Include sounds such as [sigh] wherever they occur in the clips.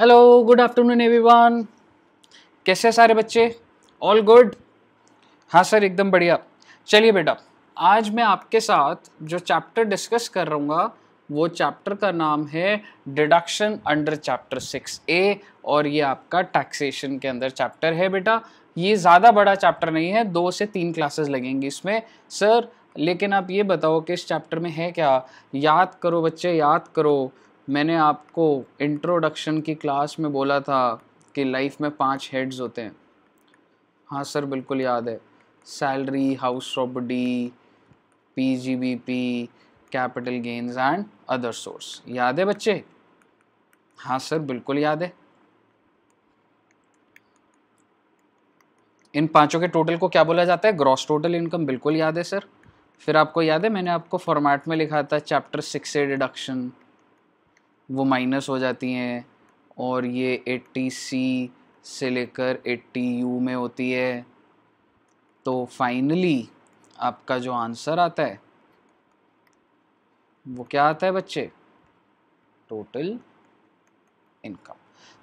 Hello good afternoon everyone कैसे हैं सारे बच्चे ऑल गुड हाँ सर एकदम बढ़िया चलिए बेटा आज मैं आपके साथ जो चैप्टर डिस्कस कर रहा वो चैप्टर का नाम है deduction under chapter six A और ये आपका टैक्सेशन के अंदर चैप्टर है बेटा ये ज़्यादा बड़ा चैप्टर नहीं है दो से तीन क्लासेस लगेंगी इसमें सर लेकिन आप ये बताओ कि इस चैप्टर में है क्या याद करो बच्चे याद करो मैंने आपको इंट्रोडक्शन की क्लास में बोला था कि लाइफ में पांच हेड्स होते हैं हाँ सर बिल्कुल याद है salary house property PGBP capital gains and other source याद है बच्चे हाँ सर बिल्कुल याद है इन पांचों के टोटल को क्या बोला जाता है ग्रॉस टोटल इनकम बिल्कुल याद है सर फिर आपको याद है मैंने आपको फॉर्मेट में लिखा था चैप्टर सिक्स ए डिडक्शन वो माइनस हो जाती हैं और ये 80 सी से लेकर 80 यू में होती है तो फाइनली आपका जो आंसर आता है वो क्या आता है बच्चे टोटल इनकम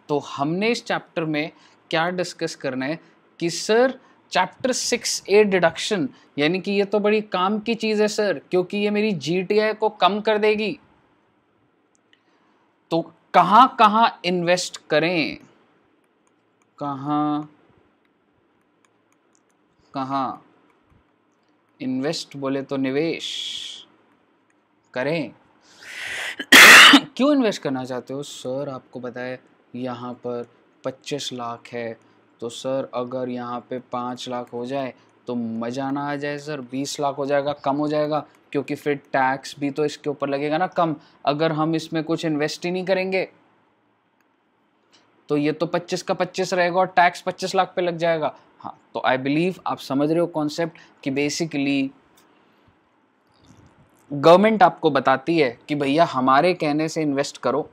तो हमने इस चैप्टर में क्या डिस्कस करना है कि sir chapter six A deduction यानी कि ये तो बड़ी काम की चीज़ है सर क्योंकि ये मेरी जी को कम कर देगी तो कहाँ कहाँ इन्वेस्ट करें कहाँ कहाँ इन्वेस्ट बोले तो निवेश करें क्यों इन्वेस्ट करना चाहते हो सर आपको बताए यहाँ पर पच्चीस लाख है तो सर अगर यहाँ पे पाँच लाख हो जाए तो मज़ा ना आ जाए सर बीस लाख हो जाएगा कम हो जाएगा क्योंकि फिर टैक्स भी तो इसके ऊपर लगेगा ना कम अगर हम इसमें कुछ इन्वेस्ट ही नहीं करेंगे तो ये तो 25 का 25 रहेगा और टैक्स 25 लाख पे लग जाएगा हाँ तो आई बिलीव आप समझ रहे हो कॉन्सेप्ट कि बेसिकली गवर्नमेंट आपको बताती है कि भैया हमारे कहने से इन्वेस्ट करो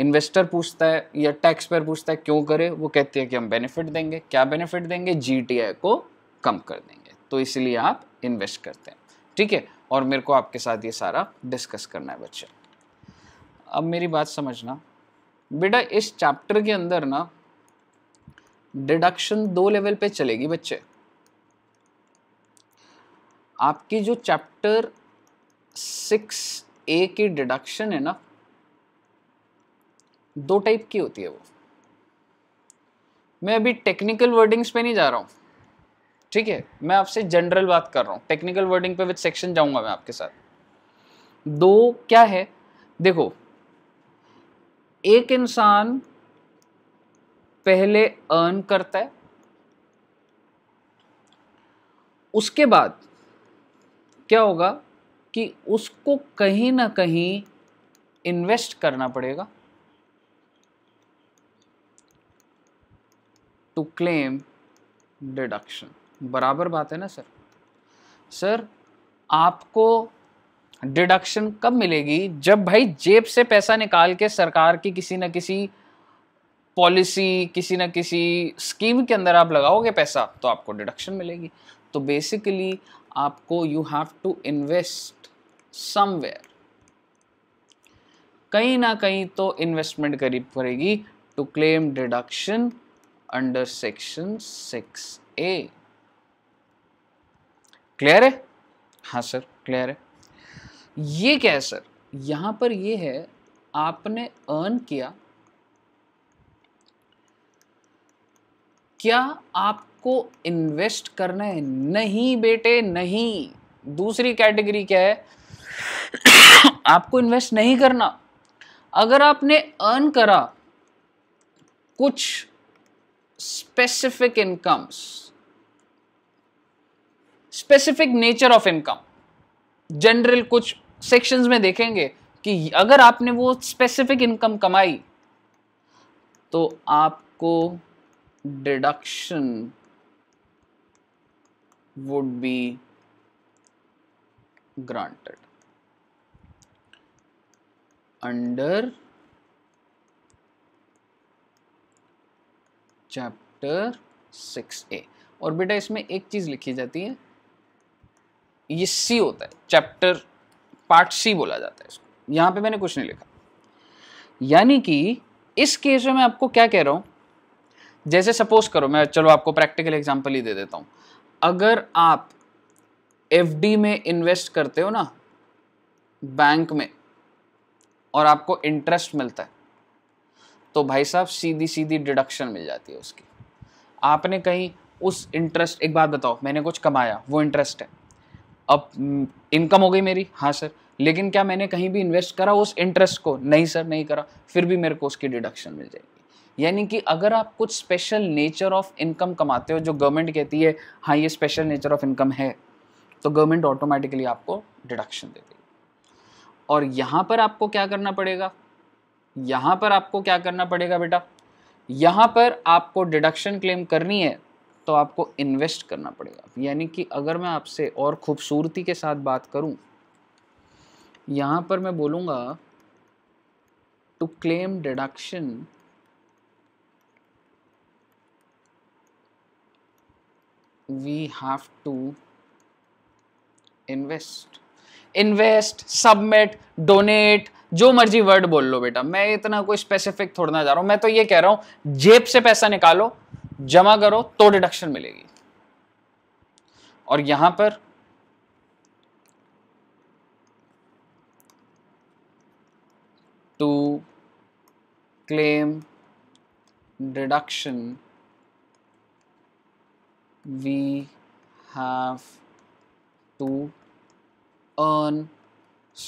इन्वेस्टर पूछता है या टैक्स पेयर पूछता है क्यों करे वो कहती है कि हम बेनिफिट देंगे क्या बेनिफिट देंगे जी को कम कर देंगे तो इसलिए आप इन्वेस्ट करते हैं ठीक है और मेरे को आपके साथ ये सारा डिस्कस करना है बच्चे अब मेरी बात समझना बेटा इस चैप्टर के अंदर ना डिडक्शन दो लेवल पे चलेगी बच्चे आपकी जो चैप्टर सिक्स ए की डिडक्शन है ना दो टाइप की होती है वो मैं अभी टेक्निकल वर्डिंग्स पे नहीं जा रहा हूँ ठीक है मैं आपसे जनरल बात कर रहा हूँ टेक्निकल वर्डिंग पे विद सेक्शन जाऊंगा मैं आपके साथ दो क्या है देखो एक इंसान पहले अर्न करता है उसके बाद क्या होगा कि उसको कहीं ना कहीं इन्वेस्ट करना पड़ेगा टू क्लेम डिडक्शन बराबर बात है ना सर सर आपको डिडक्शन कब मिलेगी जब भाई जेब से पैसा निकाल के सरकार की किसी न किसी पॉलिसी किसी न किसी स्कीम के अंदर आप लगाओगे पैसा तो आपको डिडक्शन मिलेगी तो बेसिकली आपको you have to invest somewhere कहीं ना कहीं तो इन्वेस्टमेंट करी पड़ेगी to claim deduction under section six A clear है हाँ सर क्लियर है ये क्या है सर यहां पर ये है आपने अर्न किया क्या आपको इन्वेस्ट करना है नहीं बेटे नहीं दूसरी कैटेगरी क्या है आपको इन्वेस्ट नहीं करना अगर आपने अर्न करा कुछ specific incomes specific nature of income general कुछ सेक्शंस में देखेंगे कि अगर आपने वो स्पेसिफिक इनकम कमाई तो आपको deduction would be granted under chapter six A और बेटा इसमें एक चीज लिखी जाती है ये सी होता है चैप्टर पार्ट सी बोला जाता है इसको यहाँ पे मैंने कुछ नहीं लिखा यानी कि इस केस में मैं आपको क्या कह रहा हूँ जैसे सपोज करो मैं चलो आपको प्रैक्टिकल एग्जाम्पल ही दे देता हूँ अगर आप एफ में इन्वेस्ट करते हो ना बैंक में और आपको इंटरेस्ट मिलता है तो भाई साहब सीधी सीधी डिडक्शन मिल जाती है उसकी आपने कहीं उस इंटरेस्ट एक बात बताओ मैंने कुछ कमाया वो इंटरेस्ट है अब इनकम हो गई मेरी हाँ सर लेकिन क्या मैंने कहीं भी इन्वेस्ट करा उस इंटरेस्ट को नहीं सर नहीं करा फिर भी मेरे को उसकी डिडक्शन मिल जाएगी यानी कि अगर आप कुछ स्पेशल नेचर ऑफ इनकम कमाते हो जो गवर्नमेंट कहती है हाँ ये स्पेशल नेचर ऑफ इनकम है तो गवर्नमेंट ऑटोमेटिकली आपको डिडक्शन दे देगी और यहाँ पर आपको क्या करना पड़ेगा यहाँ पर आपको क्या करना पड़ेगा बेटा यहाँ पर आपको डिडक्शन क्लेम करनी है तो आपको इन्वेस्ट करना पड़ेगा यानी कि अगर मैं आपसे और खूबसूरती के साथ बात करूं यहाँ पर मैं बोलूँगा to claim deduction we have to invest invest submit donate जो मर्जी वर्ड बोल लो बेटा मैं इतना कोई स्पेसिफिक थोड़ा जा रहा हूं मैं तो ये कह रहा हूं जेब से पैसा निकालो जमा करो तो डिडक्शन मिलेगी और यहां पर to claim deduction we have to earn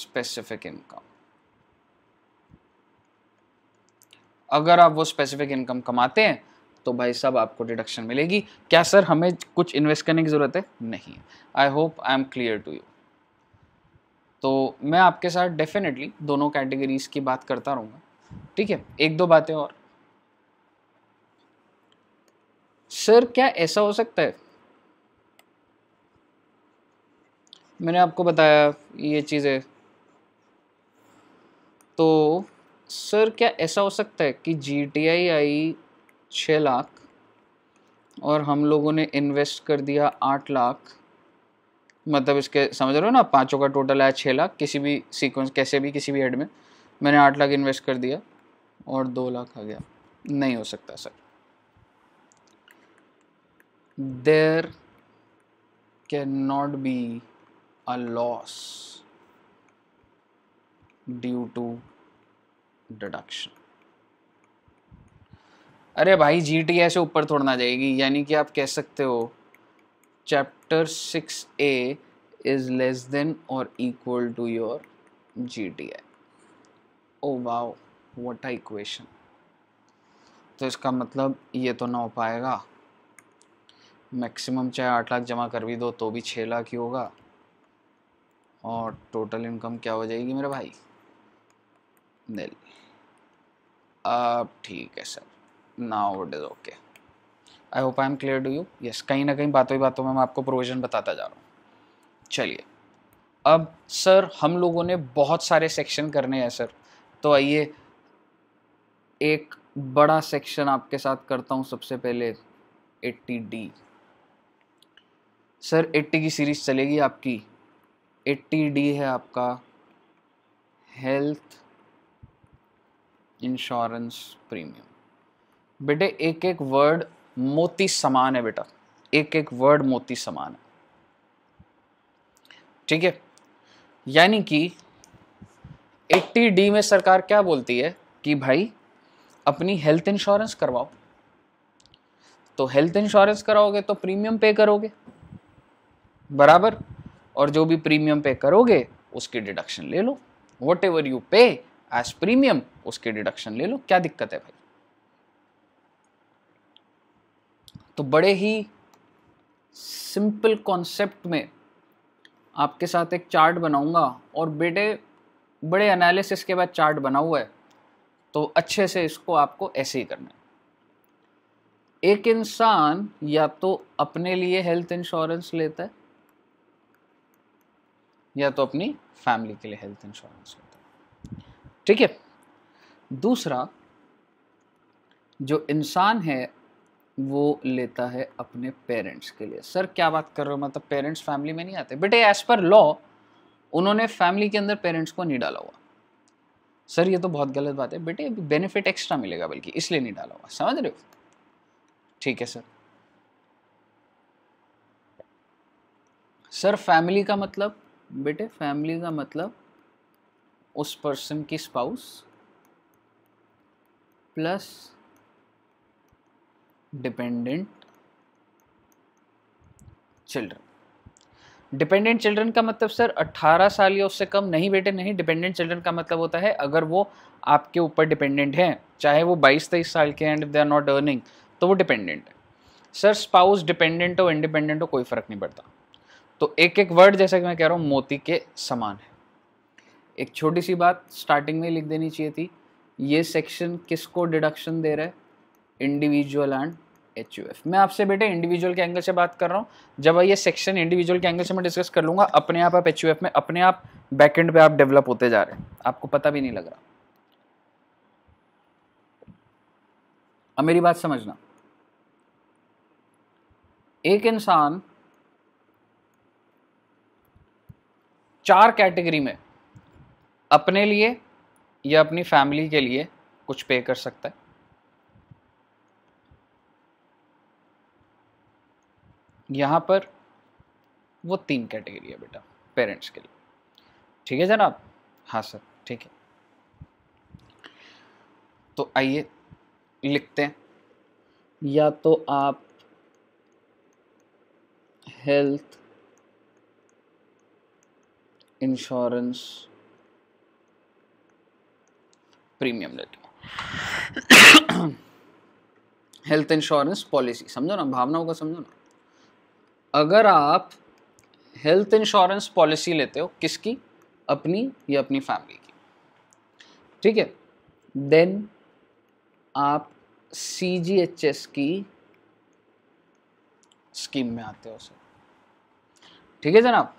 specific income अगर आप वो स्पेसिफिक इनकम कमाते हैं तो भाई साहब आपको डिडक्शन मिलेगी क्या सर हमें कुछ इन्वेस्ट करने की ज़रूरत है नहीं I hope I am clear to you तो मैं आपके साथ डेफिनेटली दोनों कैटेगरीज की बात करता रहूँगा ठीक है एक दो बातें और सर क्या ऐसा हो सकता है मैंने आपको बताया ये चीज़ें तो सर क्या ऐसा हो सकता है कि जी टी आई आई छः लाख और हम लोगों ने इन्वेस्ट कर दिया आठ लाख मतलब इसके समझ रहे हो ना पाँचों का टोटल आया छः लाख किसी भी सीक्वेंस कैसे भी किसी भी हेड में मैंने आठ लाख इन्वेस्ट कर दिया और दो लाख आ गया नहीं हो सकता sir there can not be a loss due to deduction अरे भाई जी टी ऐसे से ऊपर थोड़ना जाएगी यानी कि आप कह सकते हो chapter six A is less than और equal to your G T I oh wow what a equation तो इसका मतलब ये तो ना हो पाएगा मैक्सिमम चाहे आठ लाख जमा कर भी दो तो भी छः लाख ही होगा और टोटल इनकम क्या हो जाएगी मेरे भाई नहीं अब ठीक है sir now it is okay I hope I am clear to you yes कहीं ना कहीं बातों ही बातों में मैं आपको प्रोविज़न बताता जा रहा हूँ चलिए अब सर हम लोगों ने बहुत सारे सेक्शन करने हैं सर तो आइए एक बड़ा सेक्शन आपके साथ करता हूँ सबसे पहले एट्टी डी सर एट्टी की सीरीज चलेगी आपकी एट्टी डी है आपका हेल्थ इंश्योरेंस प्रीमियम बेटे एक एक वर्ड मोती समान है बेटा एक एक वर्ड मोती समान है ठीक है यानी कि 80 डी में सरकार क्या बोलती है कि भाई अपनी हेल्थ इंश्योरेंस करवाओ तो हेल्थ इंश्योरेंस कराओगे तो प्रीमियम पे करोगे बराबर और जो भी प्रीमियम पे करोगे उसकी डिडक्शन ले लो whatever you pay as premium उसकी डिडक्शन ले लो क्या दिक्कत है भाई तो बड़े ही सिंपल कॉन्सेप्ट में आपके साथ एक चार्ट बनाऊंगा और बेटे बड़े एनालिसिस के बाद चार्ट बना हुआ है तो अच्छे से इसको आपको ऐसे ही करना है एक इंसान या तो अपने लिए हेल्थ इंश्योरेंस लेता है या तो अपनी फैमिली के लिए हेल्थ इंश्योरेंस लेता है ठीक है दूसरा जो इंसान है वो लेता है अपने पेरेंट्स के लिए सर क्या बात कर रहे हो मतलब पेरेंट्स फैमिली में नहीं आते बेटे एज पर लॉ उन्होंने फैमिली के अंदर पेरेंट्स को नहीं डाला हुआ सर ये तो बहुत गलत बात है बेटे बेनिफिट एक्स्ट्रा मिलेगा बल्कि इसलिए नहीं डाला हुआ समझ रहे हो ठीक है सर सर फैमिली का मतलब बेटे फैमिली का मतलब उस पर्सन की spouse plus dependent children dependent children का मतलब सर 18 साल या उससे कम नहीं बेटे नहीं डिपेंडेंट चिल्ड्रन का मतलब होता है अगर वो आपके ऊपर डिपेंडेंट हैं चाहे वो 22 तेईस साल के and they are not earning तो वो डिपेंडेंट है सर स्पाउस डिपेंडेंट हो इंडिपेंडेंट हो कोई फ़र्क नहीं पड़ता तो एक एक वर्ड जैसा कि मैं कह रहा हूँ मोती के समान है एक छोटी सी बात स्टार्टिंग में लिख देनी चाहिए थी ये सेक्शन किसको डिडक्शन दे रहा है individual and H U F मैं आपसे बेटे इंडिविजुअल के एंगल से बात कर रहा हूँ जब ये सेक्शन इंडिविजुअल के एंगल से मैं डिस्कस कर लूँगा अपने आप आप एच यू एफ में अपने आप बैकेंड पे आप डेवलप होते जा रहे हैं आपको पता भी नहीं लग रहा अब मेरी बात समझना एक इंसान चार कैटेगरी में अपने लिए या अपनी फैमिली के लिए कुछ पे कर सकता है यहाँ पर वो तीन कैटेगरी है बेटा पेरेंट्स के लिए ठीक है जनाब हाँ सर ठीक है तो आइए लिखते हैं या तो आप हेल्थ इंश्योरेंस प्रीमियम लेते हैं [coughs] हेल्थ इंश्योरेंस पॉलिसी समझो ना भावनाओं का समझो ना अगर आप हेल्थ इंश्योरेंस पॉलिसी लेते हो किसकी अपनी या अपनी फैमिली की ठीक है देन आप सी जी एच एस की स्कीम में आते हो सर ठीक है जनाब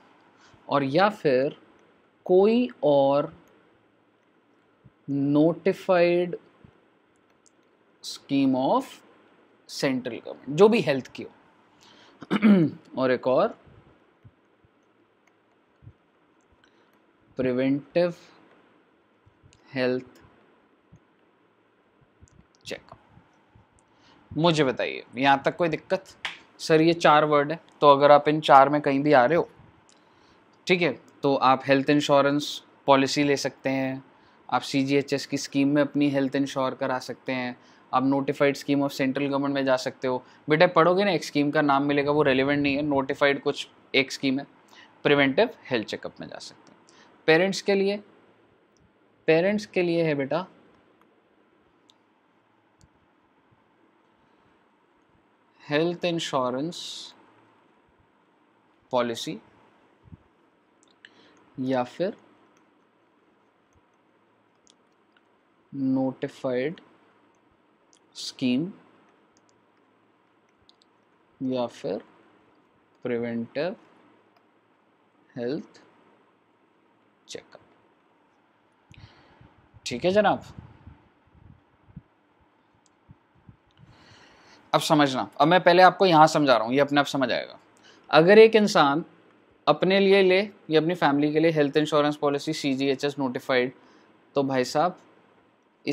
और या फिर कोई और notified scheme of central government जो भी हेल्थ की हो [clears throat] और एक और प्रिवेंटिव हेल्थ चेकअप मुझे बताइए यहाँ तक कोई दिक्कत सर ये चार वर्ड है तो अगर आप इन चार में कहीं भी आ रहे हो ठीक है तो आप हेल्थ इंश्योरेंस पॉलिसी ले सकते हैं आप सी की स्कीम में अपनी हेल्थ इंश्योर करा सकते हैं आप notified scheme of central government में जा सकते हो बेटा पढ़ोगे ना एक स्कीम का नाम मिलेगा वो रेलिवेंट नहीं है नोटिफाइड कुछ एक स्कीम है प्रिवेंटिव हेल्थ चेकअप में जा सकते हैं पेरेंट्स के लिए पेरेंट्स के लिए है बेटा हेल्थ इंश्योरेंस पॉलिसी या फिर नोटिफाइड स्कीम या फिर प्रिवेंटिव हेल्थ चेकअप ठीक है जनाब अब समझना अब मैं पहले आपको यहां समझा रहा हूं ये अपने आप समझ आएगा अगर एक इंसान अपने लिए ले या अपनी फैमिली के लिए health insurance policy see notified तो भाई साहब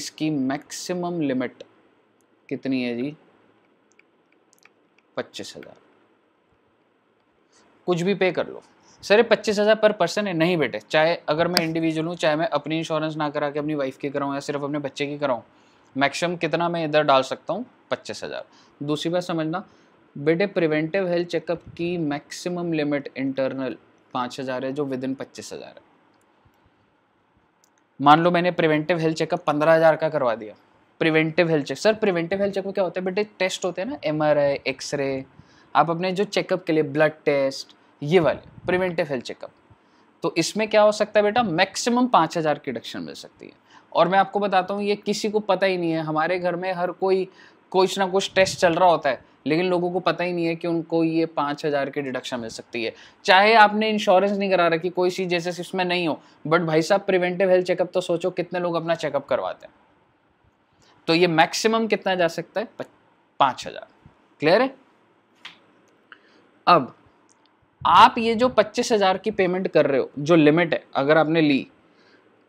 इसकी मैक्सिमम लिमिट कितनी है जी पच्चीस हज़ार कुछ भी पे कर लो सर पच्चीस हज़ार पर पर्सन है नहीं बेटे चाहे अगर मैं इंडिविजुअल हूँ चाहे मैं अपनी इंश्योरेंस ना करा के अपनी वाइफ की कराऊँ या सिर्फ अपने बच्चे की कराऊँ मैक्सिमम कितना मैं इधर डाल सकता हूँ पच्चीस हज़ार दूसरी बात समझना बेटे प्रिवेंटिव हेल्थ चेकअप की मैक्सिमम लिमिट इंटरनल पाँच हज़ार है जो विद इन पच्चीस हज़ार है मान लो मैंने प्रिवेंटिव हेल्थ चेकअप पंद्रह हज़ार का करवा दिया preventive health check sir preventive health check में क्या होता है बेटे टेस्ट होते हैं ना एम आर आई एक्सरे आप अपने जो चेकअप के लिए ब्लड टेस्ट ये वाले प्रिवेंटिव हेल्थ चेकअप तो इसमें क्या हो सकता है बेटा मैक्सिमम पाँच हज़ार की डिडक्शन मिल सकती है और मैं आपको बताता हूँ ये किसी को पता ही नहीं है हमारे घर में हर कोई कुछ ना कुछ टेस्ट चल रहा होता है लेकिन लोगों को पता ही नहीं है कि उनको ये पाँच हज़ार की डिडक्शन मिल सकती है चाहे आपने इंश्योरेंस नहीं करा रखी कोई चीज़ जैसे इसमें नहीं हो बट भाई साहब प्रिवेंटिव हेल्थ चेकअप तो सोचो कितने लोग अपना चेकअप करवाते हैं तो ये मैक्सिमम कितना जा सकता है पांच हजार क्लियर है अब आप ये जो पच्चीस हजार की पेमेंट कर रहे हो जो लिमिट है अगर आपने ली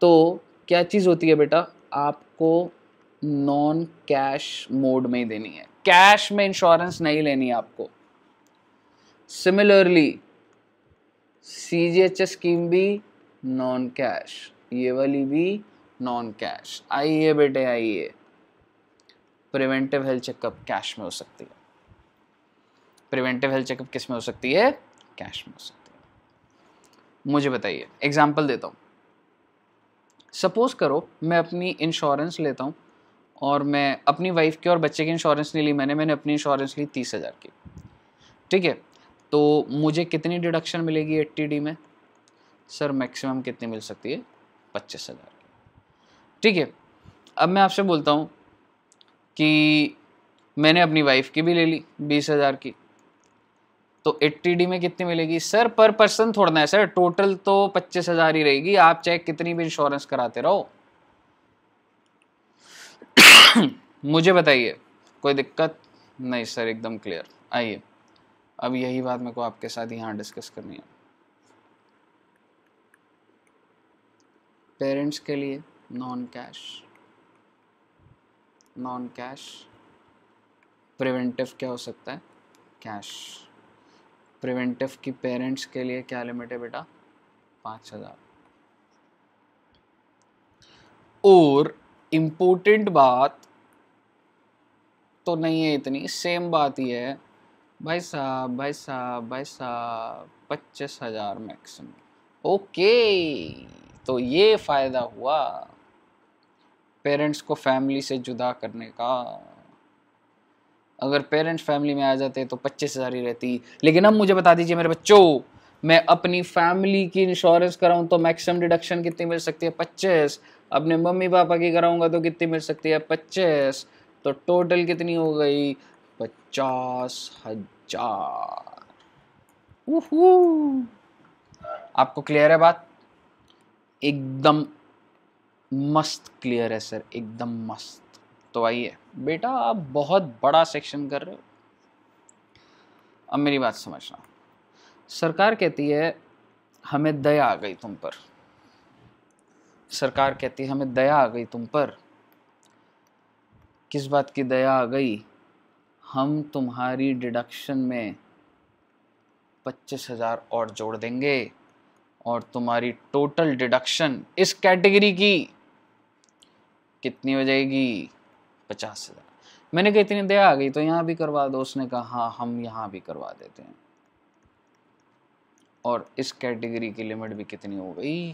तो क्या चीज़ होती है बेटा आपको नॉन कैश मोड में ही देनी है कैश में इंश्योरेंस नहीं लेनी है आपको similarly C G H S scheme भी नॉन कैश ये वाली भी नॉन कैश आइए बेटे आइए प्रिवेंटिव हेल्थ चेकअप कैश में हो सकती है प्रिवेंटिव हेल्थ चेकअप किस में हो सकती है कैश में हो सकती है मुझे बताइए एग्जाम्पल देता हूँ सपोज करो मैं अपनी इंश्योरेंस लेता हूँ और मैं अपनी वाइफ की और बच्चे की इंश्योरेंस नहीं ली मैंने मैंने अपनी इंश्योरेंस ली तीस हज़ार की ठीक है तो मुझे कितनी डिडक्शन मिलेगी एट्टी डी में सर मैक्सिमम कितनी मिल सकती है पच्चीस हज़ार की ठीक है अब मैं आपसे बोलता हूँ कि मैंने अपनी वाइफ की भी ले ली बीस हज़ार की तो एट्टी डी में कितनी मिलेगी सर पर पर्सन थोड़ा ना है सर टोटल तो पच्चीस हज़ार ही रहेगी आप चाहे कितनी भी इंश्योरेंस कराते रहो [coughs] मुझे बताइए कोई दिक्कत नहीं सर एकदम क्लियर आइए अब यही बात मेरे को आपके साथ यहाँ डिस्कस करनी है पेरेंट्स के लिए non cash non cash preventive क्या हो सकता है कैश प्रिवेंटिव की पेरेंट्स के लिए क्या लिमिट है बेटा पाँच हज़ार और इम्पोर्टेंट बात तो नहीं है इतनी सेम बात ही है भाई साहब भाई साहब भाई साहब पच्चीस हज़ार मैक्सिमम ओके तो ये फ़ायदा हुआ पेरेंट्स को फैमिली से जुदा करने का अगर पेरेंट्स फैमिली में आ जाते तो पच्चीस हज़ार ही रहती लेकिन अब मुझे बता दीजिए मेरे बच्चों मैं अपनी फैमिली की इंश्योरेंस कराऊं तो मैक्सिमम डिडक्शन कितनी मिल सकती है पच्चीस अपने मम्मी पापा की कराऊंगा तो कितनी मिल सकती है पच्चीस तो टोटल कितनी हो गई पचास हजार आपको क्लियर है बात एकदम मस्त क्लियर है सर एकदम मस्त तो आइए बेटा आप बहुत बड़ा सेक्शन कर रहे हो अब मेरी बात समझना सरकार कहती है हमें दया आ गई तुम पर सरकार कहती है हमें दया आ गई तुम पर किस बात की दया आ गई हम तुम्हारी डिडक्शन में पच्चीस हज़ार और जोड़ देंगे और तुम्हारी टोटल डिडक्शन इस कैटेगरी की कितनी हो जाएगी पचास हज़ार मैंने कहा इतनी दया आ गई तो यहाँ भी करवा दो उसने कहा हाँ हम यहाँ भी करवा देते हैं और इस कैटेगरी की लिमिट भी कितनी हो गई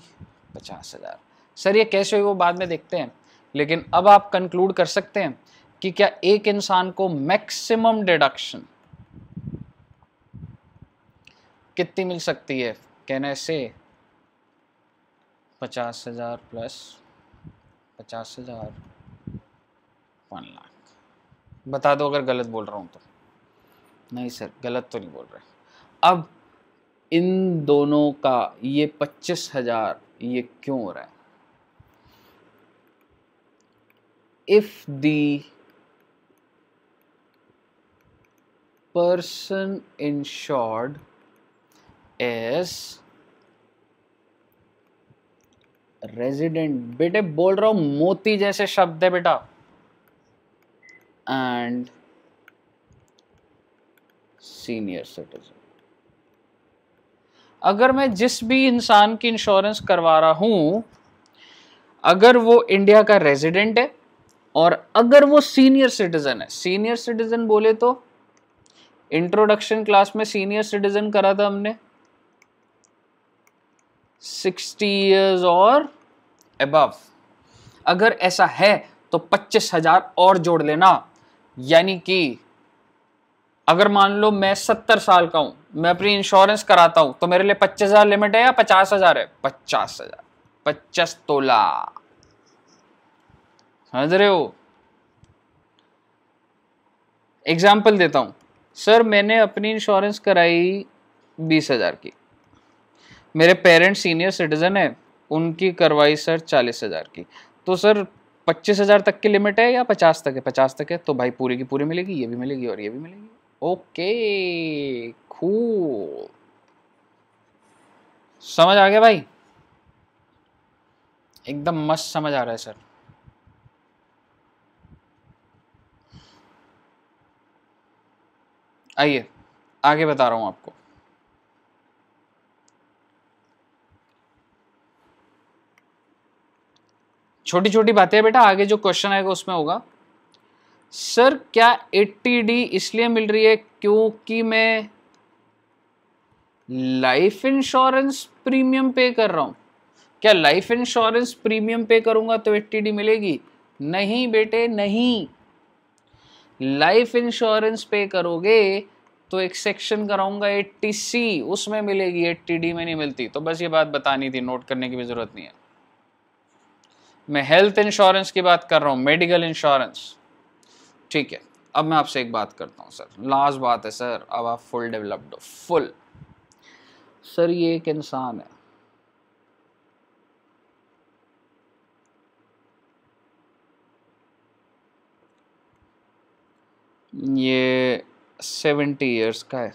पचास हज़ार सर ये कैसे हुई वो बाद में देखते हैं लेकिन अब आप कंक्लूड कर सकते हैं कि क्या एक इंसान को मैक्सिमम डिडक्शन कितनी मिल सकती है कहने से पचास हज़ार प्लस पचास हज़ार वन लाख बता दो अगर गलत बोल रहा हूँ तो नहीं सर गलत तो नहीं बोल रहे अब इन दोनों का ये पच्चीस हज़ार ये क्यों हो रहा है if the in insured is resident बेटे बोल रहा हूँ मोती जैसे शब्द है बेटा एंड सीनियर सिटीजन अगर मैं जिस भी इंसान की इंश्योरेंस करवा रहा हूं अगर वो इंडिया का रेजिडेंट है और अगर वो सीनियर सिटीजन है सीनियर सिटीजन बोले तो इंट्रोडक्शन क्लास में सीनियर सिटीजन करा था हमने सिक्सटी ईयर्स और एबव अगर ऐसा है तो पच्चीस हजार और जोड़ लेना यानी कि अगर मान लो मैं सत्तर साल का हूं मैं अपनी इंश्योरेंस कराता हूं तो मेरे लिए पच्चीस हजार लिमिट है या पचास हजार है पचास हजार पचास तोला समझ रहे हो एग्जाम्पल देता हूं सर मैंने अपनी इंश्योरेंस कराई बीस हजार की मेरे पेरेंट्स सीनियर सिटीज़न है उनकी करवाई सर चालीस हज़ार की तो सर पच्चीस हज़ार तक की लिमिट है या पचास तक है पचास तक है तो भाई पूरी की पूरी मिलेगी ये भी मिलेगी और ये भी मिलेगी ओके खूब समझ आ गया भाई एकदम मस्त समझ आ रहा है सर आइए आगे बता रहा हूँ आपको छोटी छोटी बातें बेटा आगे जो क्वेश्चन आएगा उसमें होगा सर क्या 80 डी इसलिए मिल रही है क्योंकि मैं लाइफ इंश्योरेंस प्रीमियम पे कर रहा हूं क्या लाइफ इंश्योरेंस प्रीमियम पे करूंगा तो 80 डी मिलेगी नहीं बेटे नहीं लाइफ इंश्योरेंस पे करोगे तो एक सेक्शन कराऊंगा एट्टी सी उसमें मिलेगी एट्टी डी में नहीं मिलती तो बस ये बात बतानी थी नोट करने की भी ज़रूरत नहीं है मैं हेल्थ इंश्योरेंस की बात कर रहा हूँ मेडिकल इंश्योरेंस ठीक है अब मैं आपसे एक बात करता हूँ सर लास्ट बात है सर अब आप फुल डेवलप्ड हो फुल सर ये एक इंसान है ये सेवेंटी इयर्स का है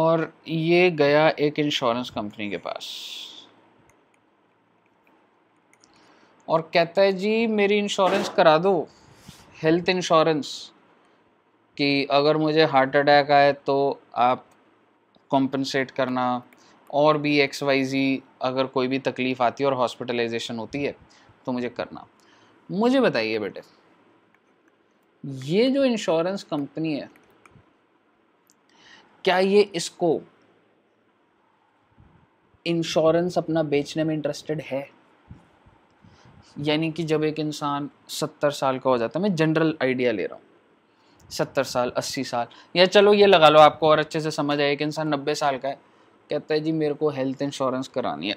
और ये गया एक इंश्योरेंस कंपनी के पास और कहता है जी मेरी इंश्योरेंस करा दो हेल्थ इंश्योरेंस कि अगर मुझे हार्ट अटैक आए तो आप कॉम्पनसेट करना और भी एक्स वाई जी अगर कोई भी तकलीफ़ आती है और हॉस्पिटलाइजेशन होती है तो मुझे करना मुझे बताइए बेटे ये जो इंश्योरेंस कंपनी है क्या ये इसको इंश्योरेंस अपना बेचने में इंटरेस्टेड है यानी कि जब एक इंसान सत्तर साल का हो जाता है मैं जनरल आइडिया ले रहा हूँ सत्तर साल अस्सी साल या चलो ये लगा लो आपको और अच्छे से समझ आए कि इंसान नब्बे साल का है कहता है जी मेरे को हेल्थ इंश्योरेंस करानी है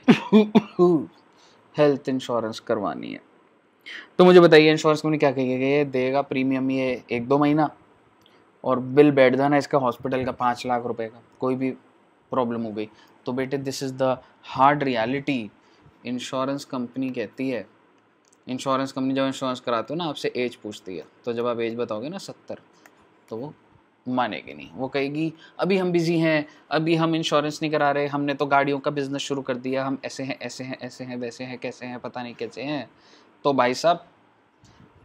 हेल्थ [laughs] इंश्योरेंस करवानी है तो मुझे बताइए इंश्योरेंस कंपनी क्या कहेगी ये देगा प्रीमियम ये एक दो महीना और बिल बैठ जाना इसका हॉस्पिटल का पाँच लाख रुपए का कोई भी प्रॉब्लम हो गई तो बेटे this is the hard reality insurance company कहती है इंश्योरेंस कंपनी जब इंश्योरेंस कराते हो ना आपसे एज पूछती है तो जब आप एज बताओगे ना सत्तर तो वो मानेगी नहीं वो कहेगी अभी हम बिज़ी हैं अभी हम इंश्योरेंस नहीं करा रहे हमने तो गाड़ियों का बिज़नेस शुरू कर दिया हम ऐसे हैं ऐसे हैं ऐसे हैं वैसे हैं कैसे हैं पता नहीं कैसे हैं तो भाई साहब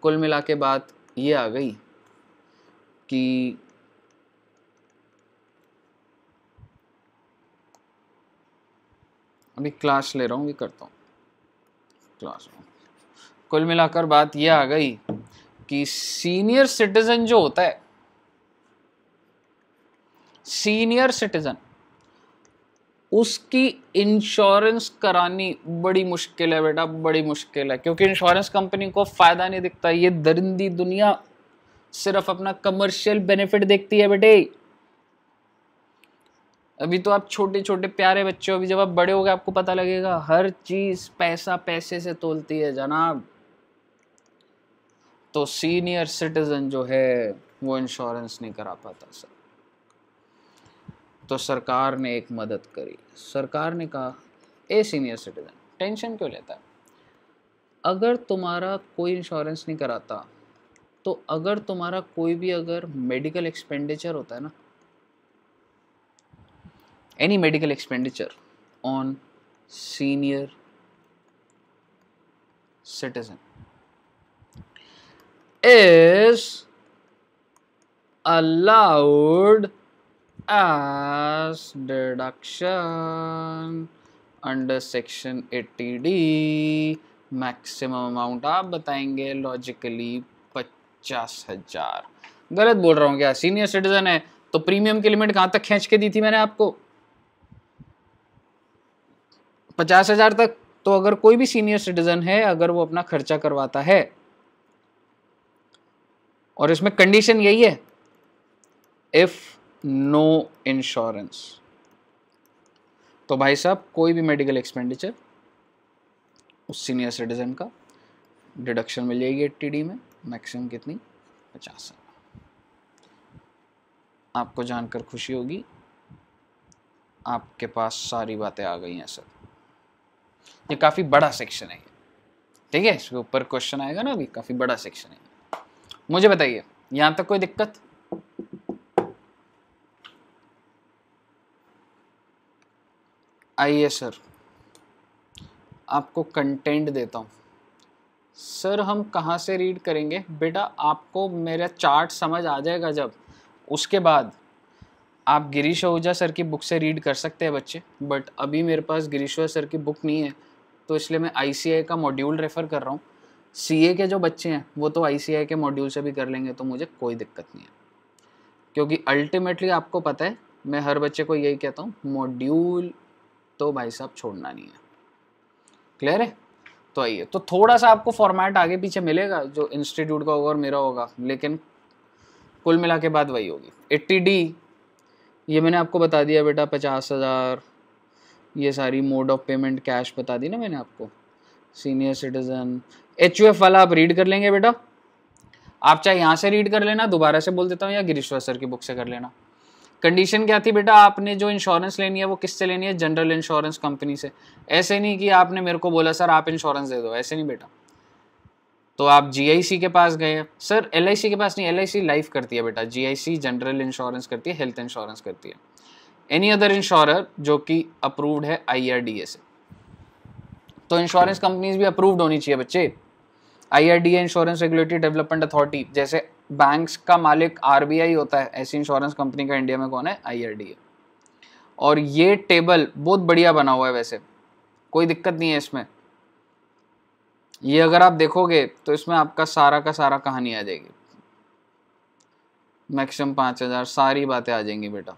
कुल मिला के बात ये आ गई कि अभी क्लास ले रहा हूँ ये करता हूँ क्लास में कुल मिलाकर बात यह आ गई कि सीनियर सिटीजन जो होता है सीनियर सिटीजन उसकी इंश्योरेंस करानी बड़ी मुश्किल है बेटा बड़ी मुश्किल है क्योंकि इंश्योरेंस कंपनी को फायदा नहीं दिखता ये दरिंदी दुनिया सिर्फ अपना कमर्शियल बेनिफिट देखती है बेटे अभी तो आप छोटे छोटे प्यारे बच्चे हो अभी जब आप बड़े हो गए आपको पता लगेगा हर चीज पैसा पैसे से तोलती है जनाब तो सीनियर सिटीज़न जो है वो इंश्योरेंस नहीं करा पाता सर तो सरकार ने एक मदद करी सरकार ने कहा ए सीनियर सिटीज़न टेंशन क्यों लेता है अगर तुम्हारा कोई इंश्योरेंस नहीं कराता तो अगर तुम्हारा कोई भी अगर मेडिकल एक्सपेंडिचर होता है ना any medical expenditure on senior citizen is allowed as deduction under section 80d maximum amount आप बताएंगे लॉजिकली पचास हजार गलत बोल रहा हूँ क्या सीनियर सिटीजन है तो प्रीमियम की लिमिट कहाँ तक खींच के दी थी मैंने आपको पचास हजार तक तो अगर कोई भी सीनियर सिटीजन है अगर वो अपना खर्चा करवाता है और इसमें कंडीशन यही है इफ नो इंश्योरेंस तो भाई साहब कोई भी मेडिकल एक्सपेंडिचर उस सीनियर सिटीजन का डिडक्शन मिल जाएगी एटीडी में मैक्सिमम कितनी पचास आपको जानकर खुशी होगी आपके पास सारी बातें आ गई हैं सर ये काफ़ी बड़ा सेक्शन है ठीक है इसके ऊपर क्वेश्चन आएगा ना अभी काफ़ी बड़ा सेक्शन है मुझे बताइए यहाँ तक कोई दिक्कत आइए सर आपको कंटेंट देता हूँ सर हम कहाँ से रीड करेंगे बेटा आपको मेरा चार्ट समझ आ जाएगा जब उसके बाद आप गिरीश आहूजा सर की बुक से रीड कर सकते हैं बच्चे बट अभी मेरे पास गिरीश सर की बुक नहीं है तो इसलिए मैं आई का मॉड्यूल रेफ़र कर रहा हूँ सी के जो बच्चे हैं वो तो आई के मॉड्यूल से भी कर लेंगे तो मुझे कोई दिक्कत नहीं है क्योंकि अल्टीमेटली आपको पता है मैं हर बच्चे को यही कहता हूँ मॉड्यूल तो भाई साहब छोड़ना नहीं है क्लियर है तो आइए तो थोड़ा सा आपको फॉर्मेट आगे पीछे मिलेगा जो इंस्टीट्यूट का होगा और मेरा होगा लेकिन कुल मिला के बाद वही होगी एट्टी डी ये मैंने आपको बता दिया बेटा पचास हज़ार ये सारी मोड ऑफ पेमेंट कैश बता दी ना मैंने आपको senior citizen H U F वाला आप रीड कर लेंगे बेटा आप चाहे यहाँ से रीड कर लेना दोबारा से बोल देता हूँ या गिरीश्वर सर की बुक से कर लेना कंडीशन क्या थी बेटा आपने जो इंश्योरेंस लेनी है वो किससे लेनी है जनरल इंश्योरेंस कंपनी से ऐसे नहीं कि आपने मेरे को बोला सर आप इंश्योरेंस दे दो ऐसे नहीं बेटा तो आप जीआईसी के पास गए सर एलआईसी के पास नहीं एलआईसी लाइफ करती है बेटा जीआईसी जनरल इंश्योरेंस करती है हेल्थ इंश्योरेंस करती है एनी अदर इंश्योरर जो कि अप्रूव्ड है ए से तो इंश्योरेंस कंपनीज भी अप्रूव्ड होनी चाहिए बच्चे IRDA insurance regulatory development authority जैसे बैंक्स का मालिक आरबीआई होता है ऐसी इंश्योरेंस कंपनी का इंडिया में कौन है आईआरडीए और ये टेबल बहुत बढ़िया बना हुआ है वैसे कोई दिक्कत नहीं है इसमें ये अगर आप देखोगे तो इसमें आपका सारा का सारा कहानी आ जाएगी मैक्सिमम पाँच हज़ार सारी बातें आ जाएंगी बेटा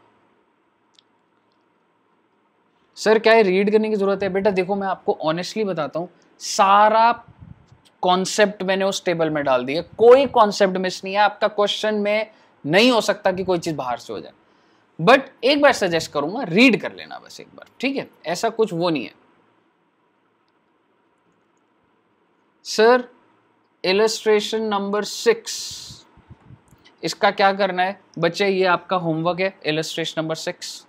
सर क्या है रीड करने की ज़रूरत है बेटा देखो मैं आपको ऑनेस्टली बताता हूँ सारा कॉन्सेप्ट मैंने उस टेबल में डाल दिया कोई कॉन्सेप्ट मिस नहीं है आपका क्वेश्चन में नहीं हो सकता कि कोई चीज़ बाहर से हो जाए बट एक बार सजेस्ट करूंगा रीड कर लेना बस एक बार ठीक है ऐसा कुछ वो नहीं है सर इलस्ट्रेशन नंबर सिक्स इसका क्या करना है बच्चे ये आपका होमवर्क है illustration number six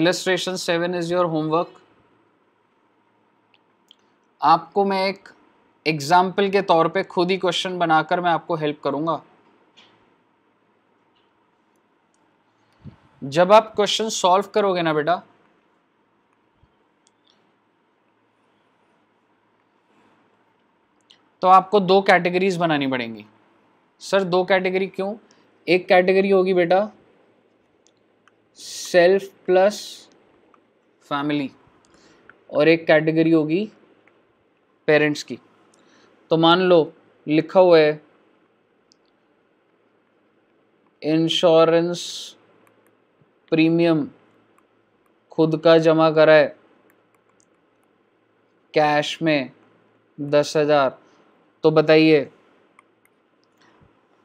illustration seven is your homework आपको मैं एक एग्ज़ाम्पल के तौर पे खुद ही क्वेश्चन बनाकर मैं आपको हेल्प करूँगा जब आप क्वेश्चन सॉल्व करोगे ना बेटा तो आपको दो कैटेगरीज बनानी पड़ेंगी सर दो कैटेगरी क्यों एक कैटेगरी होगी बेटा सेल्फ प्लस फैमिली और एक कैटेगरी होगी पेरेंट्स की तो मान लो लिखा हुआ है इंश्योरेंस प्रीमियम खुद का जमा करा है कैश में दस हज़ार तो बताइए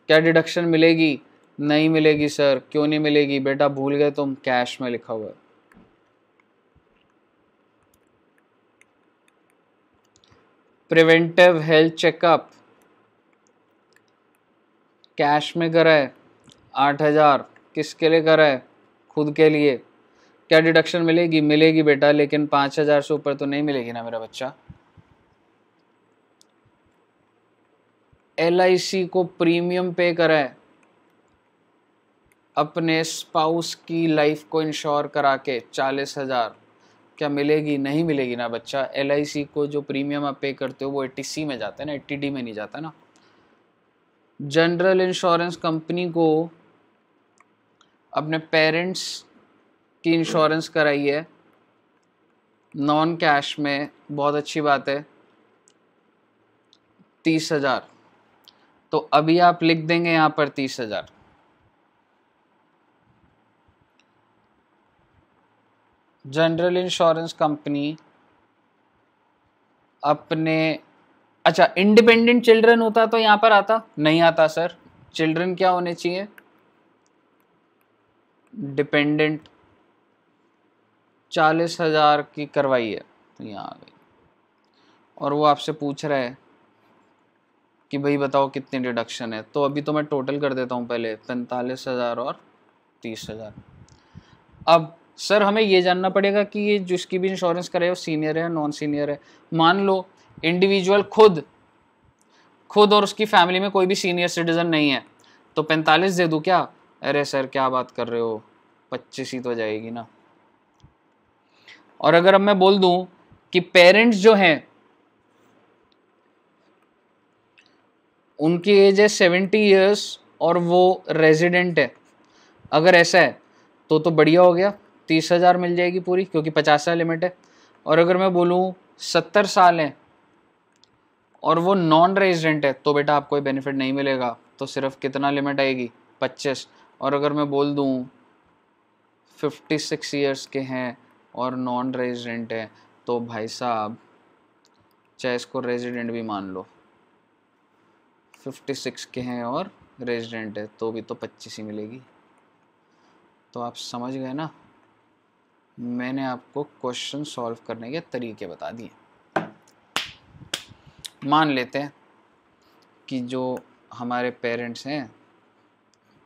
क्या डिडक्शन मिलेगी नहीं मिलेगी सर क्यों नहीं मिलेगी बेटा भूल गए तुम कैश में लिखा हुआ है प्रिवेंटिव हेल्थ चेकअप कैश में कराए आठ हज़ार किसके लिए कराए खुद के लिए क्या डिडक्शन मिलेगी मिलेगी बेटा लेकिन पाँच हज़ार से ऊपर तो नहीं मिलेगी ना मेरा बच्चा एल को प्रीमियम पे कराए अपने स्पाउस की लाइफ को इंश्योर करा के चालीस हज़ार क्या मिलेगी नहीं मिलेगी ना बच्चा एल को जो प्रीमियम आप पे करते हो वो ए सी में जाता है ना ए डी में नहीं जाता ना जनरल इंश्योरेंस कंपनी को अपने पेरेंट्स की इंश्योरेंस कराई है नॉन कैश में बहुत अच्छी बात है तीस हज़ार तो अभी आप लिख देंगे यहाँ पर तीस हज़ार जनरल इंश्योरेंस कंपनी अपने अच्छा इंडिपेंडेंट चिल्ड्रन होता तो यहाँ पर आता नहीं आता सर चिल्ड्रन क्या होने चाहिए डिपेंडेंट चालीस हजार की करवाई है तो यहाँ आ गई और वो आपसे पूछ रहा है कि भाई बताओ कितनी डिडक्शन है तो अभी तो मैं टोटल कर देता हूँ पहले पैंतालीस हज़ार और तीस हज़ार अब सर हमें ये जानना पड़ेगा कि ये जिसकी भी इंश्योरेंस करे वो सीनियर है नॉन सीनियर है मान लो इंडिविजुअल खुद खुद और उसकी फैमिली में कोई भी सीनियर सिटीजन नहीं है तो पैंतालीस दे दूँ क्या अरे सर क्या बात कर रहे हो पच्चीस ही तो जाएगी ना और अगर अब मैं बोल दूं कि पेरेंट्स जो हैं उनकी एज है सेवेंटी ईयर्स और वो रेजिडेंट है अगर ऐसा है तो तो बढ़िया हो गया तीस हज़ार मिल जाएगी पूरी क्योंकि पचास हज़ार लिमिट है और अगर मैं बोलूँ सत्तर साल हैं और वो नॉन रेजिडेंट है तो बेटा आपको बेनिफिट नहीं मिलेगा तो सिर्फ कितना लिमिट आएगी पच्चीस और अगर मैं बोल दूँ फिफ्टी सिक्स ईयर्स के हैं और नॉन रेजिडेंट हैं तो भाई साहब चाहे इसको रेजिडेंट भी मान लो फिफ्टी सिक्स के हैं और रेजिडेंट है तो भी तो पच्चीस ही मिलेगी तो आप समझ गए ना मैंने आपको क्वेश्चन सॉल्व करने के तरीके बता दिए मान लेते हैं कि जो हमारे पेरेंट्स हैं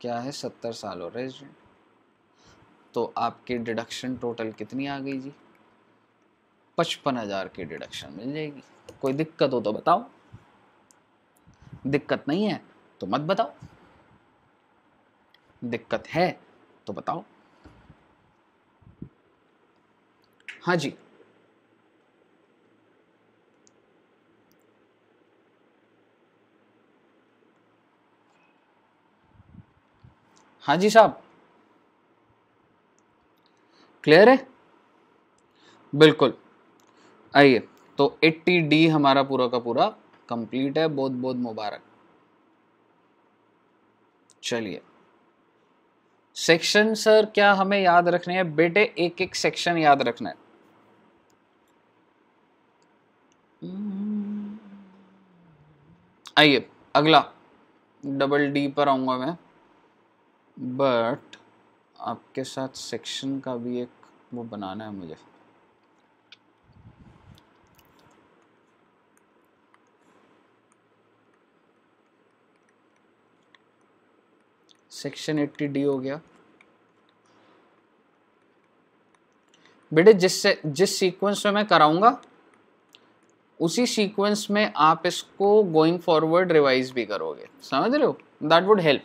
क्या है सत्तर साल और रेजिडेंट तो आपकी डिडक्शन टोटल कितनी आ गई जी पचपन हज़ार की डिडक्शन मिल जाएगी कोई दिक्कत हो तो बताओ दिक्कत नहीं है तो मत बताओ दिक्कत है तो बताओ हाँ जी हाँ जी साहब क्लियर है बिल्कुल आइए तो 80 डी हमारा पूरा का पूरा कंप्लीट है बहुत बहुत मुबारक चलिए सेक्शन सर क्या हमें याद रखने हैं बेटे एक एक सेक्शन याद रखना है हम्म। आइए अगला डबल डी पर आऊंगा मैं बट आपके साथ सेक्शन का भी एक वो बनाना है मुझे सेक्शन एट्टी डी हो गया बेटे जिससे जिस सीक्वेंस में मैं कराऊंगा उसी सीक्वेंस में आप इसको गोइंग फॉरवर्ड रिवाइज भी करोगे समझ रहे हो दैट वुड हेल्प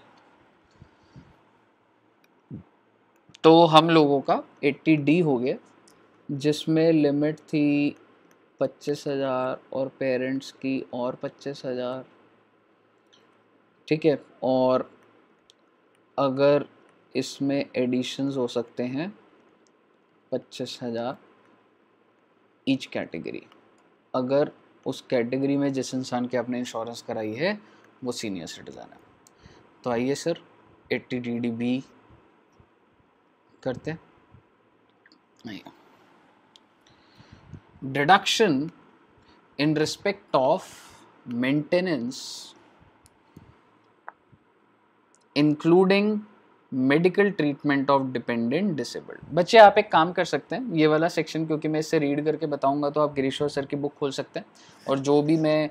तो हम लोगों का 80 डी हो गया जिसमें लिमिट थी पच्चीस हज़ार और पेरेंट्स की और पच्चीस हज़ार ठीक है और अगर इसमें एडिशंस हो सकते हैं पच्चीस हज़ार ईच कैटेगरी अगर उस कैटेगरी में जिस इंसान की आपने इंश्योरेंस कराई है वो सीनियर सिटीज़न है तो आइए sir eighty D D B करते हैं deduction in respect of maintenance including medical treatment of dependent disabled बच्चे आप एक काम कर सकते हैं ये वाला सेक्शन क्योंकि मैं इससे रीड करके बताऊंगा तो आप गिरीश्वर सर की बुक खोल सकते हैं और जो भी मैं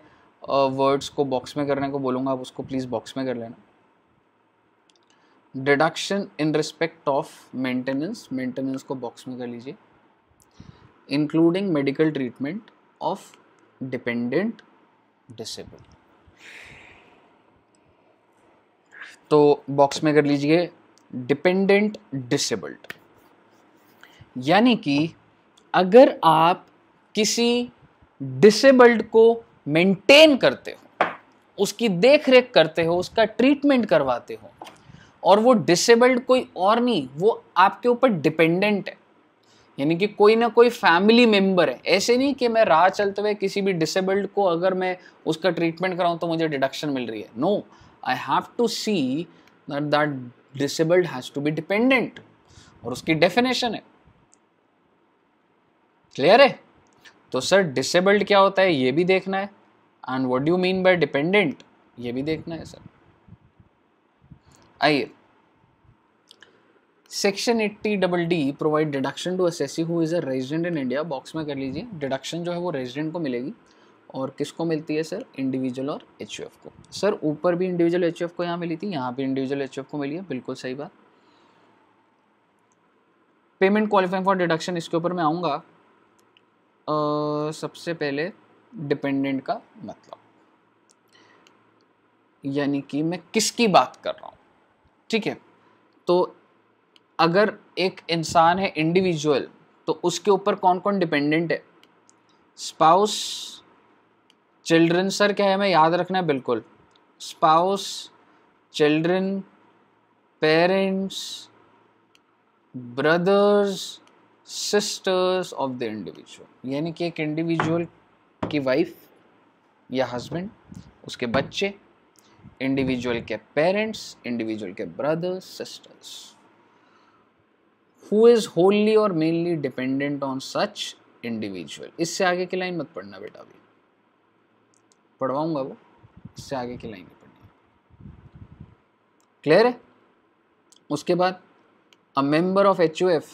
वर्ड्स को बॉक्स में करने को बोलूंगा आप उसको प्लीज़ बॉक्स में कर लेना deduction in respect of maintenance maintenance को बॉक्स में कर लीजिए including medical treatment of dependent disable तो बॉक्स में कर लीजिए डिपेंडेंट डिसेबल्ड यानी कि अगर आप किसी डिसेबल्ड को मेंटेन करते हो उसकी देख रेख करते हो उसका ट्रीटमेंट करवाते हो और वो डिसेबल्ड कोई और नहीं वो आपके ऊपर डिपेंडेंट है यानी कि कोई ना कोई फैमिली मेंबर है ऐसे नहीं कि मैं राह चलते हुए किसी भी डिसेबल्ड को अगर मैं उसका ट्रीटमेंट कराऊं तो मुझे डिडक्शन मिल रही है no I have to see that that disabled has to be dependent और उसकी डेफिनेशन है क्लियर है तो सर डिसेबल्ड क्या होता है ये भी देखना है and what do mean by dependent ये भी देखना है सर आइए section eighty double D provide deduction to assessee who is a resident in India box में कर लीजिए डिडक्शन जो है वो रेजिडेंट को मिलेगी और किसको मिलती है सर इंडिविजुअल और एच को सर ऊपर भी इंडिविजुअल एच को यहाँ मिली थी यहाँ भी इंडिविजुअल एच को मिली है बिल्कुल सही बात पेमेंट क्वालिफाइंग फॉर डिडक्शन इसके ऊपर मैं आऊँगा सबसे पहले डिपेंडेंट का मतलब यानी कि मैं किसकी बात कर रहा हूँ ठीक है तो अगर एक इंसान है इंडिविजुअल तो उसके ऊपर कौन कौन डिपेंडेंट है स्पाउस चिल्ड्रन सर क्या है हमें याद रखना है बिल्कुल spouse children parents brothers sisters of the individual यानी कि एक इंडिविजुअल की वाइफ या हस्बैंड उसके बच्चे इंडिविजुअल के पेरेंट्स इंडिविजुअल के brothers sisters who is wholly और mainly dependent on such individual इससे आगे की लाइन मत पढ़ना बेटा अभी पढ़वाऊंगा वो इससे आगे की लाइनें पढ़नी क्लियर है उसके बाद a member of H U F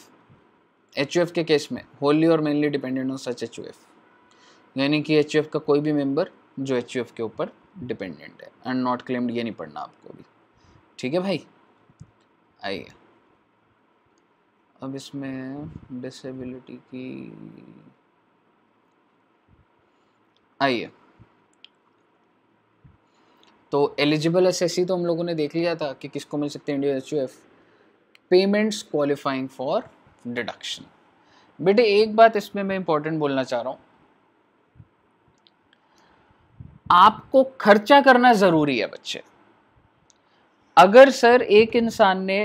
H U F के केस में होली और mainly dependent on such H U F यानी कि एच यू एफ का कोई भी मेंबर जो एच यू एफ के ऊपर डिपेंडेंट है एंड नॉट क्लेम्ड ये नहीं पढ़ना आपको भी ठीक है भाई आइए अब इसमें डिसेबिलिटी की आइए तो एलिजिबल एस तो हम लोगों ने देख लिया था कि किसको मिल सकते हैं Indian H payments qualifying for deduction बेटे एक बात इसमें मैं इंपॉर्टेंट बोलना चाह रहा हूँ आपको खर्चा करना ज़रूरी है बच्चे अगर सर एक इंसान ने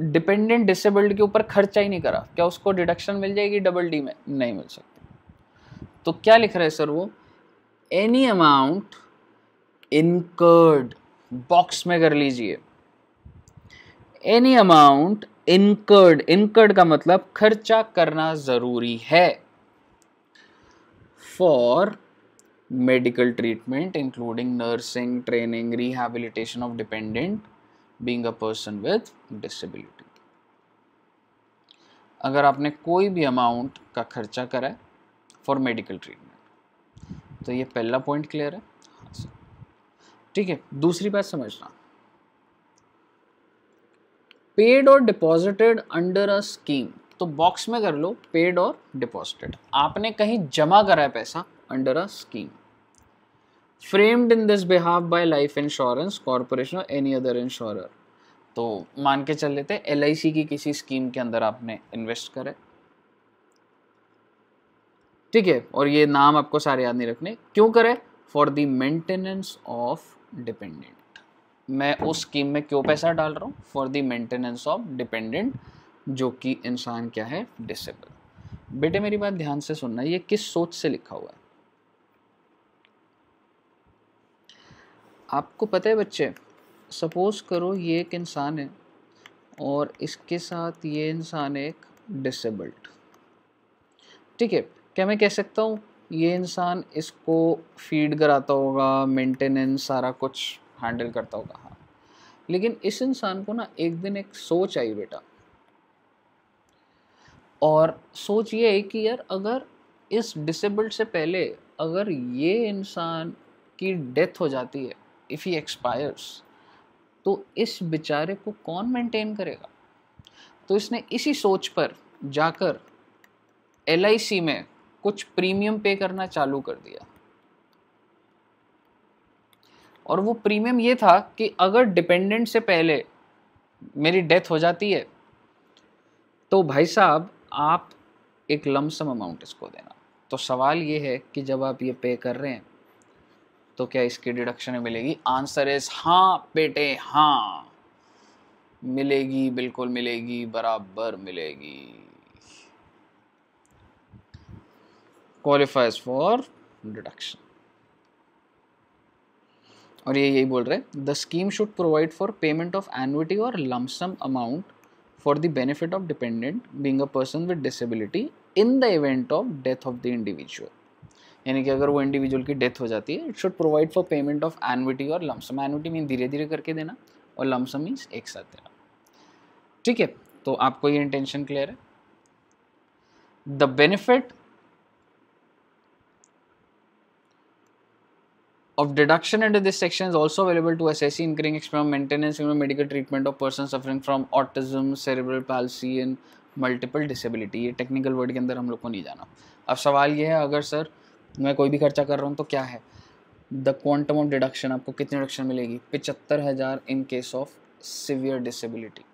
डिपेंडेंट डिसेबल्ड के ऊपर खर्चा ही नहीं करा क्या उसको डिडक्शन मिल जाएगी डबल डी में नहीं मिल सकती तो क्या लिख रहे है सर वो एनी अमाउंट इनकर्ड बॉक्स में कर लीजिए एनी अमाउंट इनकर्ड इनकर्ड का मतलब खर्चा करना जरूरी है for medical treatment including nursing training rehabilitation of dependent being a person with disability अगर आपने कोई भी अमाउंट का खर्चा करा है फॉर मेडिकल ट्रीटमेंट तो ये पहला पॉइंट क्लियर है ठीक है दूसरी बात समझना पेड और डिपॉजिटेड अंडर अ स्कीम तो बॉक्स में कर लो पेड और डिपॉजिटेड आपने कहीं जमा करा है पैसा under a scheme framed in this behalf by life insurance corporation और एनी अदर इंश्योरर तो मान के चल लेते एल आई सी की किसी स्कीम के अंदर आपने इन्वेस्ट करे ठीक है और ये नाम आपको सारे याद नहीं रखने क्यों करे for the maintenance of dependent मैं उस स्कीम में क्यों पैसा डाल रहा हूँ for the maintenance of dependent जो कि इंसान क्या है डिसेबल बेटे मेरी बात ध्यान से सुनना ये किस सोच से लिखा हुआ है आपको पता है बच्चे सपोज करो ये एक इंसान है और इसके साथ ये इंसान एक डिसेबल्ड ठीक है क्या मैं कह सकता हूँ ये इंसान इसको फीड कराता होगा मेंटेनेंस सारा कुछ हैंडल करता होगा हाँ लेकिन इस इंसान को ना एक दिन एक सोच आई बेटा और सोच ये है कि यार अगर इस डिसेबल्ड से पहले अगर ये इंसान की डेथ हो जाती है इफ़ ही एक्सपायर्स तो इस बेचारे को कौन मेंटेन करेगा तो इसने इसी सोच पर जाकर एल में कुछ प्रीमियम पे करना चालू कर दिया और वो प्रीमियम ये था कि अगर डिपेंडेंट से पहले मेरी डेथ हो जाती है तो भाई साहब आप एक लमसम अमाउंट इसको देना तो सवाल ये है कि जब आप ये पे कर रहे हैं तो क्या इसकी डिडक्शन मिलेगी आंसर इज हाँ बेटे हाँ मिलेगी बिल्कुल मिलेगी बराबर मिलेगी क्वालिफाइज फॉर डिडक्शन और ये यही बोल रहे the scheme should provide for payment of annuity और lump sum amount for the benefit of dependent being a person with disability in the event of death of the individual यानी कि अगर वो इंडिविजुअल की डेथ हो जाती है it should provide for payment of annuity और लमसम एनुटी मीन धीरे धीरे करके देना और लमसम मीन्स एक साथ देना ठीक है तो आपको ये इंटेंशन क्लियर है the benefit of deduction under this section is also available to SSC, expense of maintenance, you know, medical treatment of persons suffering from autism, cerebral palsy and multiple disability ये technical word के अंदर हम लोग को नहीं जाना अब सवाल ये है अगर सर मैं कोई भी खर्चा कर रहा हूँ तो क्या है द क्वांटम ऑफ डिडक्शन आपको कितनी डिडक्शन मिलेगी पिचहत्तर हज़ार in case of severe disability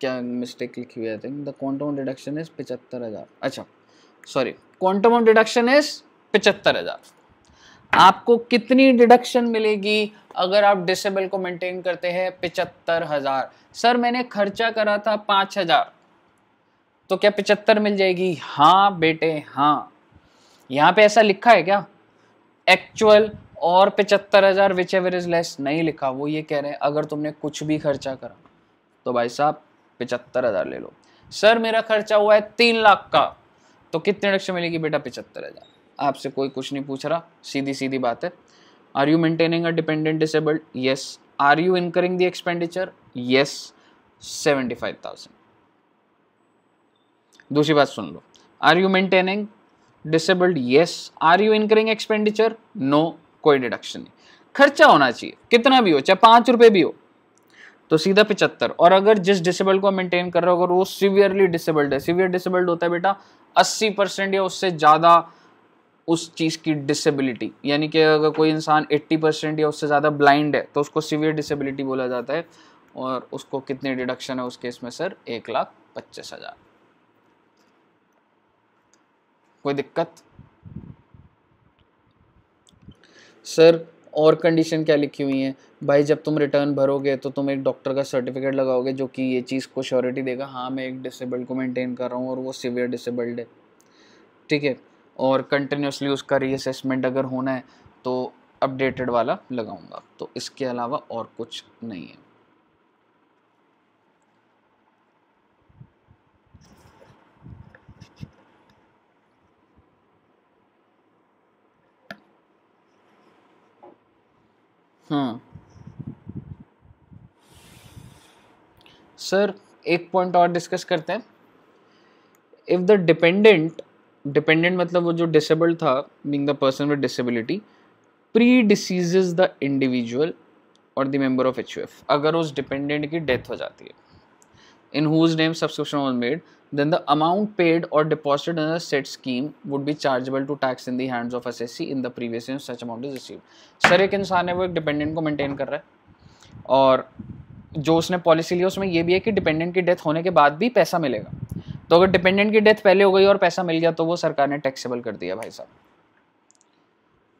क्या मिस्टेक लिखी हुई I think the quantum of deduction is पिचहत्तर हज़ार अच्छा sorry quantum of deduction is पिचहत्तर हज़ार आपको कितनी डिडक्शन मिलेगी अगर आप डिसेबल को मेंटेन करते हैं पिचहत्तर हज़ार सर मैंने खर्चा करा था पाँच हज़ार तो क्या पिचहत्तर मिल जाएगी हाँ बेटे हाँ यहाँ पे ऐसा लिखा है क्या एक्चुअल और पिचहत्तर हज़ार विच एवर इज़ लेस नहीं लिखा वो ये कह रहे हैं अगर तुमने कुछ भी खर्चा करा तो भाई साहब पिचहत्तर हज़ार ले लो सर मेरा खर्चा हुआ है तीन लाख का तो कितने रिक्शा मिलेगी बेटा पिचहत्तर हज़ार आपसे कोई कुछ नहीं पूछ रहा सीधी सीधी बात है are you maintaining a dependent disabled yes are you incurring the expenditure yes seventy five thousand दूसरी बात सुन लो are you maintaining disabled yes are you incurring expenditure no कोई डिडक्शन नहीं खर्चा होना चाहिए कितना भी हो चाहे पांच रुपए भी हो तो सीधा पिचहत्तर और अगर जिस डिसेबल्ड को मेंटेन कर रहे हो अगर वो सीवियरली डिसेबल्ड है सीवियर डिसेबल्ड होता है बेटा 80 परसेंट या उससे ज़्यादा उस चीज़ की डिसेबिलिटी यानी कि अगर कोई इंसान 80 परसेंट या उससे ज़्यादा ब्लाइंड है तो उसको सीवियर डिसेबिलिटी बोला जाता है और उसको कितने डिडक्शन है उस केस में सर एक लाख पच्चीस हज़ार कोई दिक्कत सर और कंडीशन क्या लिखी हुई हैं भाई जब तुम रिटर्न भरोगे तो तुम एक डॉक्टर का सर्टिफिकेट लगाओगे जो कि ये चीज़ को श्योरिटी देगा हाँ मैं एक डिसेबल्ड को मेंटेन कर रहा हूँ और वो सिवियर डिसेबल्ड है ठीक है और कंटिन्यूसली उसका रीअसेसमेंट अगर होना है तो अपडेटेड वाला लगाऊंगा तो इसके अलावा और कुछ नहीं है हाँ। सर एक पॉइंट और डिस्कस करते हैं इफ द डिपेंडेंट डिपेंडेंट मतलब वो जो डिसेबल्ड था being the person with disability predeceases the individual और द मेंबर ऑफ एच अगर उस डिपेंडेंट की डेथ हो जाती है in whose name subscription was made then the amount paid or deposited in a said scheme would be chargeable to tax in the hands of SSC in the previous year such amount is received sir एक इंसान है वो एक dependent को maintain कर रहा है और जो उसने पॉलिसी ली उसमें ये भी है कि डिपेंडेंट की डेथ होने के बाद भी पैसा मिलेगा तो अगर डिपेंडेंट की डेथ पहले हो गई और पैसा मिल गया तो वो सरकार ने टैक्सेबल कर दिया भाई साहब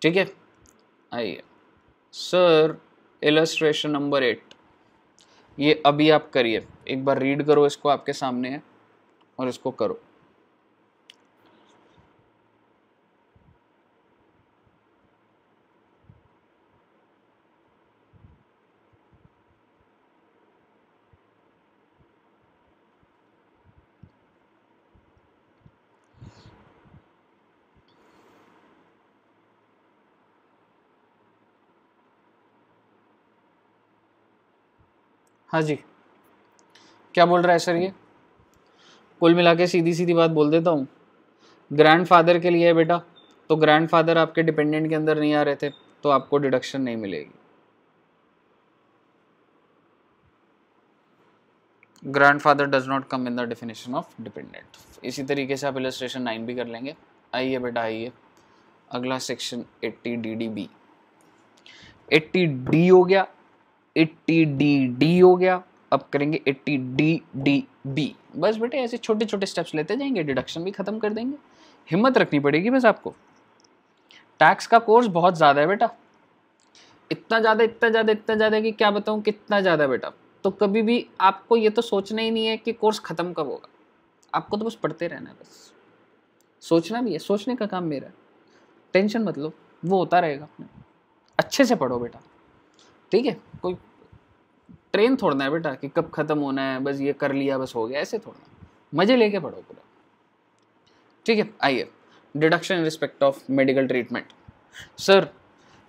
ठीक है आइए सर इलस्ट्रेशन नंबर एट ये अभी आप करिए एक बार रीड करो इसको आपके सामने है और इसको करो हाँ जी क्या बोल रहा है सर ये कुल मिला के सीधी सीधी बात बोल देता हूँ ग्रैंडफादर के लिए है बेटा तो ग्रैंडफादर आपके डिपेंडेंट के अंदर नहीं आ रहे थे तो आपको डिडक्शन नहीं मिलेगी grandfather does not come in the definition of dependent इसी तरीके से आप इलस्ट्रेशन नाइन भी कर लेंगे आइए बेटा आइए अगला section eighty D D B eighty D हो गया एट्टी डी डी हो गया अब करेंगे एट्टी डी डी बी बस बेटे ऐसे छोटे छोटे स्टेप्स लेते जाएंगे डिडक्शन भी ख़त्म कर देंगे हिम्मत रखनी पड़ेगी बस आपको टैक्स का कोर्स बहुत ज़्यादा है बेटा इतना ज़्यादा इतना ज़्यादा इतना ज़्यादा कि क्या बताऊँ कितना ज़्यादा बेटा तो कभी भी आपको ये तो सोचना ही नहीं है कि कोर्स ख़त्म कब होगा आपको तो बस पढ़ते रहना है बस सोचना भी है सोचने का काम मेरा टेंशन मतलब वो होता रहेगा अपने अच्छे से पढ़ो बेटा ठीक है कोई ट्रेन थोड़ना है बेटा कि कब ख़त्म होना है बस ये कर लिया बस हो गया ऐसे थोड़ना मज़े लेके पढ़ो पूरा ठीक है आइए deduction respect of medical treatment sir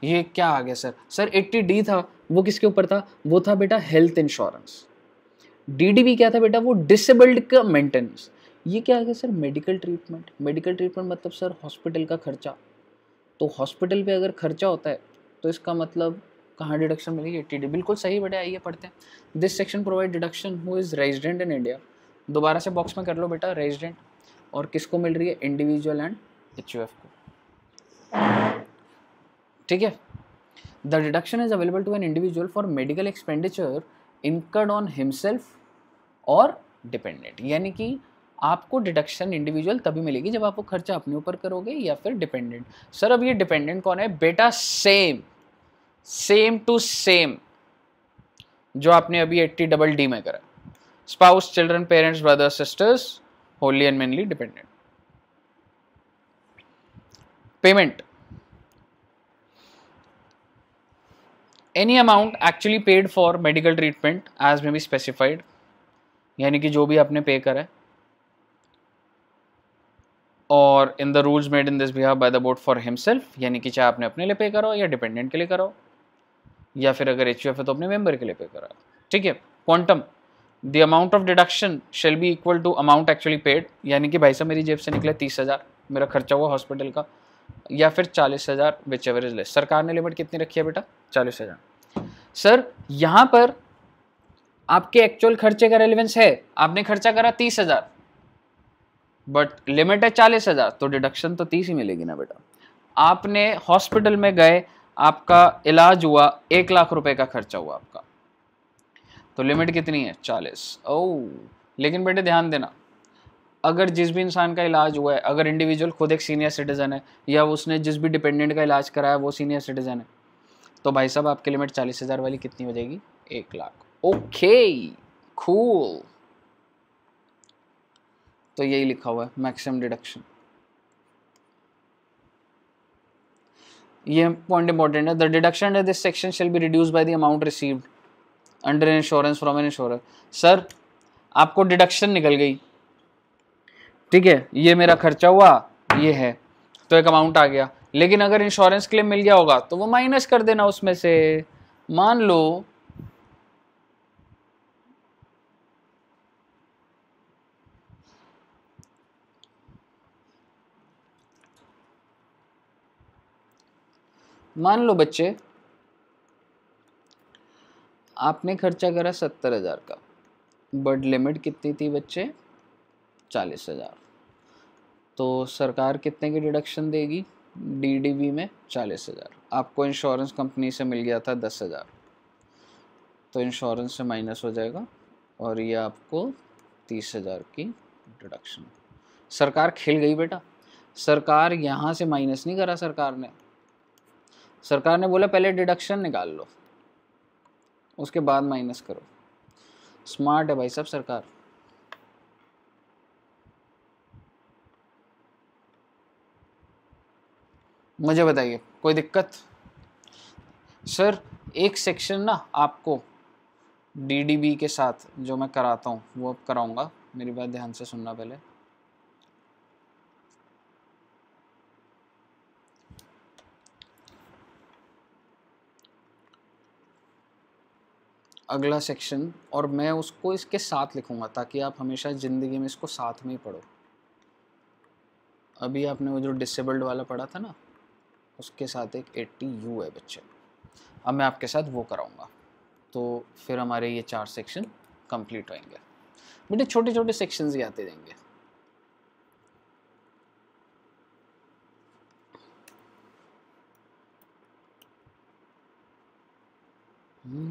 ये क्या आ गया सर सर एट्टी डी था वो किसके ऊपर था वो था बेटा हेल्थ इंश्योरेंस डीडीबी क्या था बेटा वो डिसेबल्ड का मेंटेनेंस ये क्या आ गया sir medical treatment medical treatment मतलब सर हॉस्पिटल का खर्चा तो हॉस्पिटल पे अगर खर्चा होता है तो इसका मतलब कहाँ डिडक्शन मिलेगी एट्टी डी बिल्कुल सही बेटा आइए पढ़ते हैं this section provide deduction who is resident in India दोबारा से बॉक्स में कर लो बेटा रेजिडेंट और किसको मिल रही है individual and H U F को ठीक है the deduction is available to an individual for medical expenditure incurred on himself और डिपेंडेंट यानी कि आपको डिडक्शन इंडिविजुअल तभी मिलेगी जब आप वो खर्चा अपने ऊपर करोगे या फिर डिपेंडेंट सर अब ये डिपेंडेंट कौन है बेटा सेम सेम टू सेम जो आपने अभी एट्टी डबल डी में करा spouse children parents brother sisters wholly and mainly dependent payment any amount actually paid for medical treatment as may be specified यानी कि जो भी आपने पे करा है और in the rules made in this behalf by the board for himself यानी कि चाहे आपने अपने लिए पे करो या डिपेंडेंट के लिए करो या फिर अगर एच है तो अपने मेंबर के लिए पे करा ठीक है quantum the amount of deduction shall be equal to amount actually paid यानी कि भाई साहब मेरी जेब से निकले तीस हज़ार मेरा खर्चा हुआ हॉस्पिटल का या फिर चालीस हज़ार विच एवरेज लेस सरकार ने लिमिट कितनी रखी है बेटा चालीस हज़ार सर यहाँ पर आपके एक्चुअल खर्चे का रेलिवेंस है आपने खर्चा करा तीस हज़ार बट लिमिट है चालीस हज़ार तो डिडक्शन तो तीस ही मिलेगी ना बेटा आपने हॉस्पिटल में गए आपका इलाज हुआ एक लाख रुपए का खर्चा हुआ आपका तो लिमिट कितनी है चालीस ओ लेकिन बेटे ध्यान देना अगर जिस भी इंसान का इलाज हुआ है अगर इंडिविजुअल खुद एक सीनियर सिटीज़न है या उसने जिस भी डिपेंडेंट का इलाज कराया वो सीनियर सिटीज़न है तो भाई साहब आपकी लिमिट चालीस हज़ार वाली कितनी हो जाएगी एक लाख ओके खूल तो यही लिखा हुआ है मैक्सिमम डिडक्शन ये पॉइंट इंपॉर्टेंट है the deduction under this section shall be reduce by the amount received under insurance from an insurance sir आपको डिडक्शन निकल गई ठीक है ये मेरा खर्चा हुआ ये है तो एक अमाउंट आ गया लेकिन अगर इंश्योरेंस क्लेम मिल गया होगा तो वो माइनस कर देना उसमें से मान लो मान लो बच्चे आपने खर्चा करा सत्तर हज़ार का बट लिमिट कितनी थी बच्चे चालीस हज़ार तो सरकार कितने की डिडक्शन देगी डीडीबी में चालीस हज़ार आपको इंश्योरेंस कंपनी से मिल गया था दस हज़ार तो इंश्योरेंस से माइनस हो जाएगा और ये आपको तीस हज़ार की डिडक्शन सरकार खेल गई बेटा सरकार यहाँ से माइनस नहीं करा सरकार ने सरकार ने बोला पहले डिडक्शन निकाल लो उसके बाद माइनस करो स्मार्ट है भाई साहब सरकार मुझे बताइए कोई दिक्कत सर एक सेक्शन ना आपको डीडीबी के साथ जो मैं कराता हूँ वो अब कराऊंगा मेरी बात ध्यान से सुनना पहले अगला सेक्शन और मैं उसको इसके साथ लिखूंगा ताकि आप हमेशा ज़िंदगी में इसको साथ में ही पढ़ो अभी आपने वो जो डिसेबल्ड वाला पढ़ा था ना उसके साथ एक एट्टी यू है बच्चे अब मैं आपके साथ वो कराऊँगा तो फिर हमारे ये चार सेक्शन कंप्लीट होंगे बेटे छोटे छोटे सेक्शंस ही आते जाएंगे Hmm.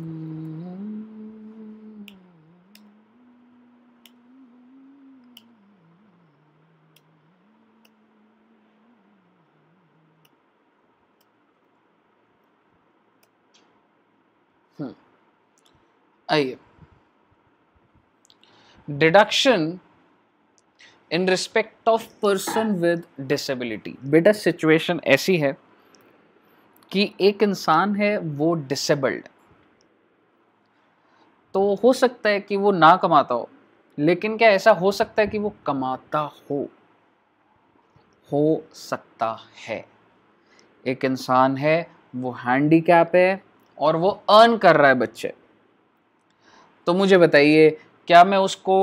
आइए deduction in respect of person with disability बेटा सिचुएशन ऐसी है कि एक इंसान है वो डिसेबल्ड तो हो सकता है कि वो ना कमाता हो लेकिन क्या ऐसा हो सकता है कि वो कमाता हो हो सकता है एक इंसान है वो हैंडीकैप है और वो अर्न कर रहा है बच्चे तो मुझे बताइए क्या मैं उसको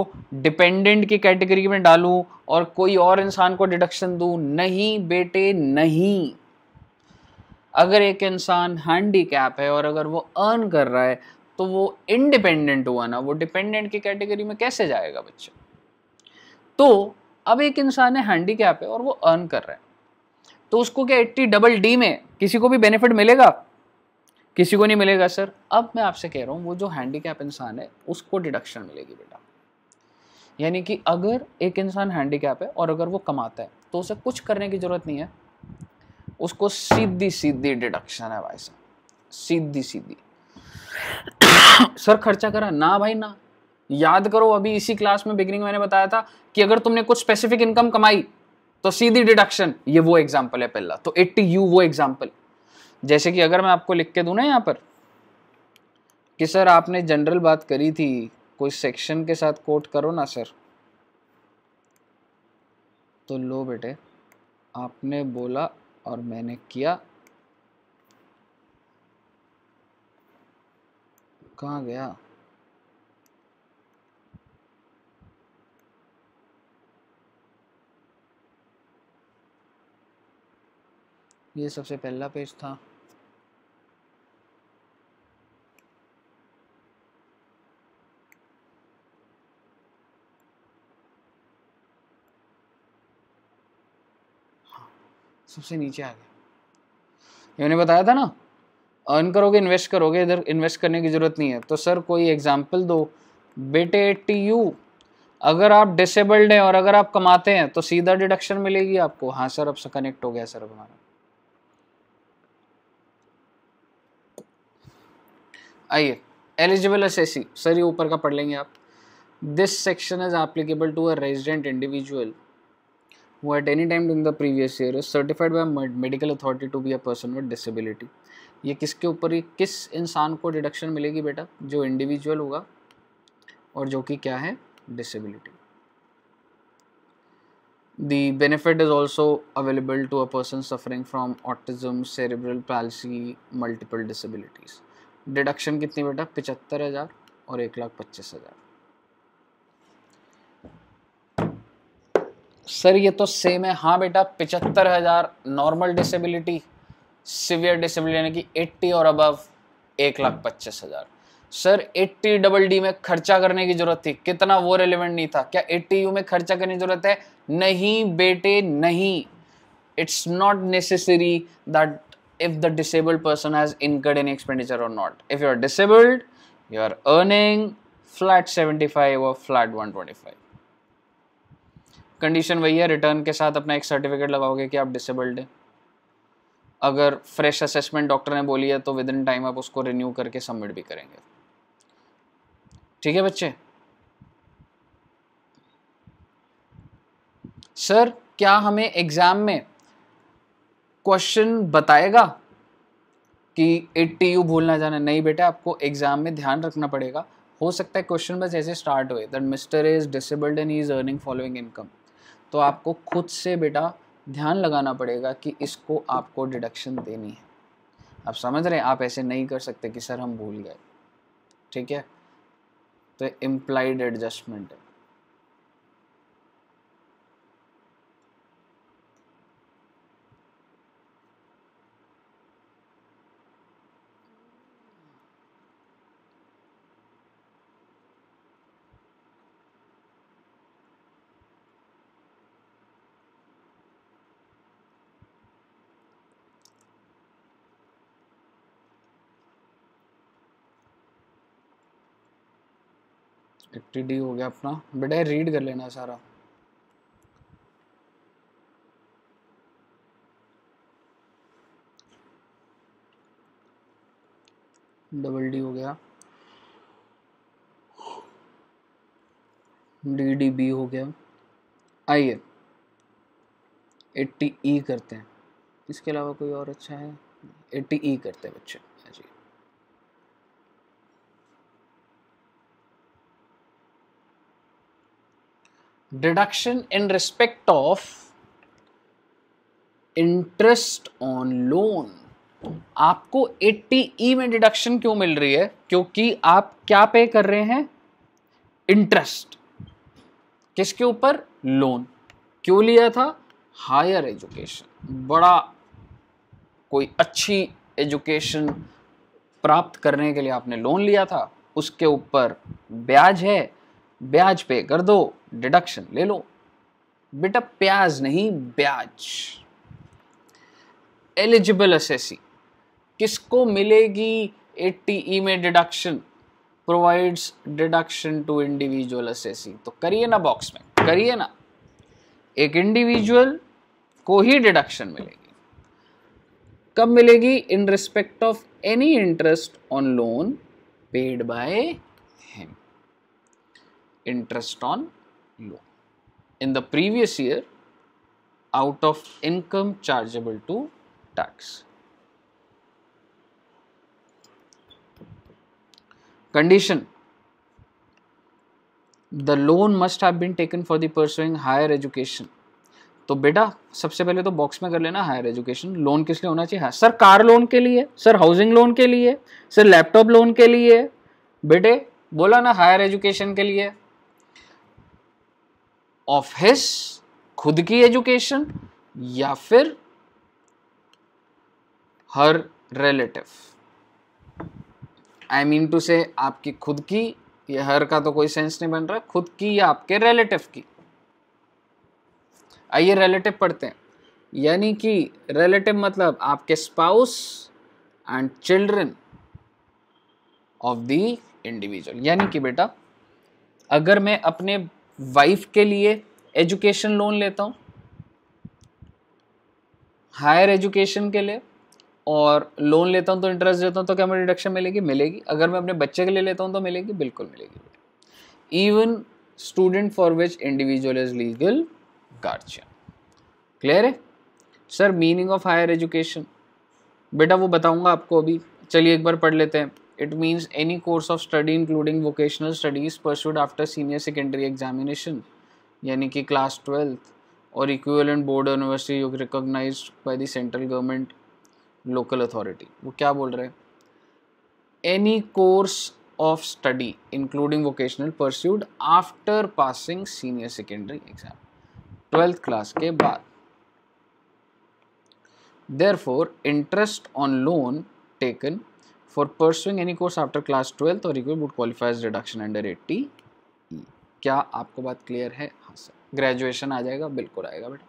डिपेंडेंट की कैटेगरी में डालूं और कोई और इंसान को डिडक्शन दूं नहीं बेटे नहीं अगर एक इंसान हैंडीकैप है और अगर वो अर्न कर रहा है तो वो इंडिपेंडेंट हुआ ना वो डिपेंडेंट की कैटेगरी में कैसे जाएगा बच्चा तो अब एक इंसान है हैंडी कैप है और वो अर्न कर रहा है तो उसको क्या एट्टी डबल डी में किसी को भी बेनिफिट मिलेगा किसी को नहीं मिलेगा सर अब मैं आपसे कह रहा हूँ वो जो कैप इंसान है उसको डिडक्शन मिलेगी बेटा यानी कि अगर एक इंसान कैप है और अगर वो कमाता है तो उसे कुछ करने की ज़रूरत नहीं है उसको सीधी सीधी डिडक्शन है भाई साहब सीधी सीधी सर खर्चा करा ना भाई ना याद करो अभी इसी क्लास में बिगनिंग मैंने बताया था कि अगर तुमने कुछ स्पेसिफिक इनकम कमाई तो सीधी डिडक्शन ये वो एग्जाम्पल है पहला तो एट्टी यू वो एग्जाम्पल जैसे कि अगर मैं आपको लिख के दू ना यहाँ पर कि सर आपने जनरल बात करी थी कोई सेक्शन के साथ कोट करो ना सर तो लो बेटे आपने बोला और मैंने किया कहाँ गया ये सबसे पहला पेज था हाँ, सबसे नीचे आ गया इन्होंने बताया था ना अर्न करोगे इन्वेस्ट करोगे इधर इन्वेस्ट करने की ज़रूरत नहीं है तो सर कोई एग्जाम्पल दो बेटे टी यू अगर आप डिसेबल्ड हैं और अगर आप कमाते हैं तो सीधा डिडक्शन मिलेगी आपको हाँ सर अब से कनेक्ट हो गया सर हमारा आइए एलिजिबल एस सर ये ऊपर का पढ़ लेंगे आप this section is applicable to a resident individual who at any time in the previous year is certified by medical authority to be a person with disability ये किसके ऊपर ही किस इंसान को डिडक्शन मिलेगी बेटा जो इंडिविजुअल होगा और जो कि क्या है disability the benefit is also available to a person suffering from autism cerebral palsy multiple disabilities deduction कितनी बेटा पिचहत्तर हज़ार और एक लाख पच्चीस हज़ार सर ये तो सेम है हाँ बेटा पिचहत्तर हज़ार नॉर्मल डिसेबिलिटी सिवियर डिसेबिलिटी यानी कि एट्टी और अबव एक लाख पच्चीस हज़ार सर एट्टी डबल डी में खर्चा करने की जरूरत थी कितना वो रेलिवेंट नहीं था क्या एट्टी यू में खर्चा करने की जरूरत है नहीं बेटे नहीं it's not necessary that if the person has incurred in expenditure और not if you are disabled you are earning flat seventy five और flat one twenty five condition वही है रिटर्न के साथ अपना एक सर्टिफिकेट लगाओगे कि आप डिसेबल्ड हैं अगर फ्रेश असेसमेंट डॉक्टर ने बोली है तो विद इन टाइम आप उसको रिन्यू करके सबमिट भी करेंगे ठीक है बच्चे सर क्या हमें एग्ज़ाम में क्वेश्चन बताएगा कि एट्टी यू भूलना जाना नहीं बेटा आपको एग्ज़ाम में ध्यान रखना पड़ेगा हो सकता है क्वेश्चन बस ऐसे स्टार्ट हुए that mister is disabled and he is earning following income तो आपको खुद से बेटा ध्यान लगाना पड़ेगा कि इसको आपको डिडक्शन देनी है आप समझ रहे हैं आप ऐसे नहीं कर सकते कि सर हम भूल गए ठीक है तो इम्प्लाइड एडजस्टमेंट है फिफ्टी डी हो गया अपना बेटा रीड कर लेना सारा डबल डी हो गया डी डी बी हो गया आइए एट्टी ई e करते हैं इसके अलावा कोई और अच्छा है एट्टी ई e करते हैं बच्चे deduction in respect of interest on loan आपको 80 ई e में डिडक्शन क्यों मिल रही है क्योंकि आप क्या पे कर रहे हैं इंटरेस्ट किसके ऊपर लोन क्यों लिया था हायर एजुकेशन बड़ा कोई अच्छी एजुकेशन प्राप्त करने के लिए आपने लोन लिया था उसके ऊपर ब्याज है ब्याज पे कर दो डिडक्शन ले लो बेटा प्याज नहीं ब्याज एलिजिबल असेसी किसको मिलेगी एट्टी ई e में deduction provides deduction to individual assessee तो करिए ना बॉक्स में करिए ना एक इंडिविजुअल को ही डिडक्शन मिलेगी कब मिलेगी in respect of any interest on loan paid by him interest on low. In the previous year, out of income chargeable to tax. Condition The loan must have been taken for the pursuing higher education. तो बेटा सबसे पहले तो box में कर लेना higher education loan किस लिए होना चाहिए सर कार लोन के लिए सर हाउसिंग लोन के लिए सर लैपटॉप लोन के लिए बेटे बोला ना हायर एजुकेशन के लिए ऑफ हिस खुद की एजुकेशन या फिर हर relative I mean to say आपकी खुद की या हर का तो कोई सेंस नहीं बन रहा खुद की या आपके रिलेटिव की आइए रिलेटिव पढ़ते हैं यानी कि रिलेटिव मतलब आपके spouse and children of the individual यानी कि बेटा अगर मैं अपने वाइफ के लिए एजुकेशन लोन लेता हूँ हायर एजुकेशन के लिए और लोन लेता हूँ तो इंटरेस्ट देता हूँ तो क्या मुझे डिडक्शन मिलेगी मिलेगी अगर मैं अपने बच्चे के लिए लेता हूँ तो मिलेगी बिल्कुल मिलेगी even student for which individual is legal guardian clear है sir meaning of higher education बेटा वो बताऊँगा आपको अभी चलिए एक बार पढ़ लेते हैं it means any course of study including vocational studies pursued after senior secondary examination यानी कि क्लास ट्वेल्थ और equivalent board university recognise by the central government local authority वो क्या बोल रहे हैं any course of study including vocational pursued after passing senior secondary exam twelfth class के बाद therefore interest on loan taken for pursuing any course after class twelfth और equal would qualifies as अंडर eighty 80 क्या आपको बात clear है हाँ sir graduation आ जाएगा बिल्कुल आएगा बेटा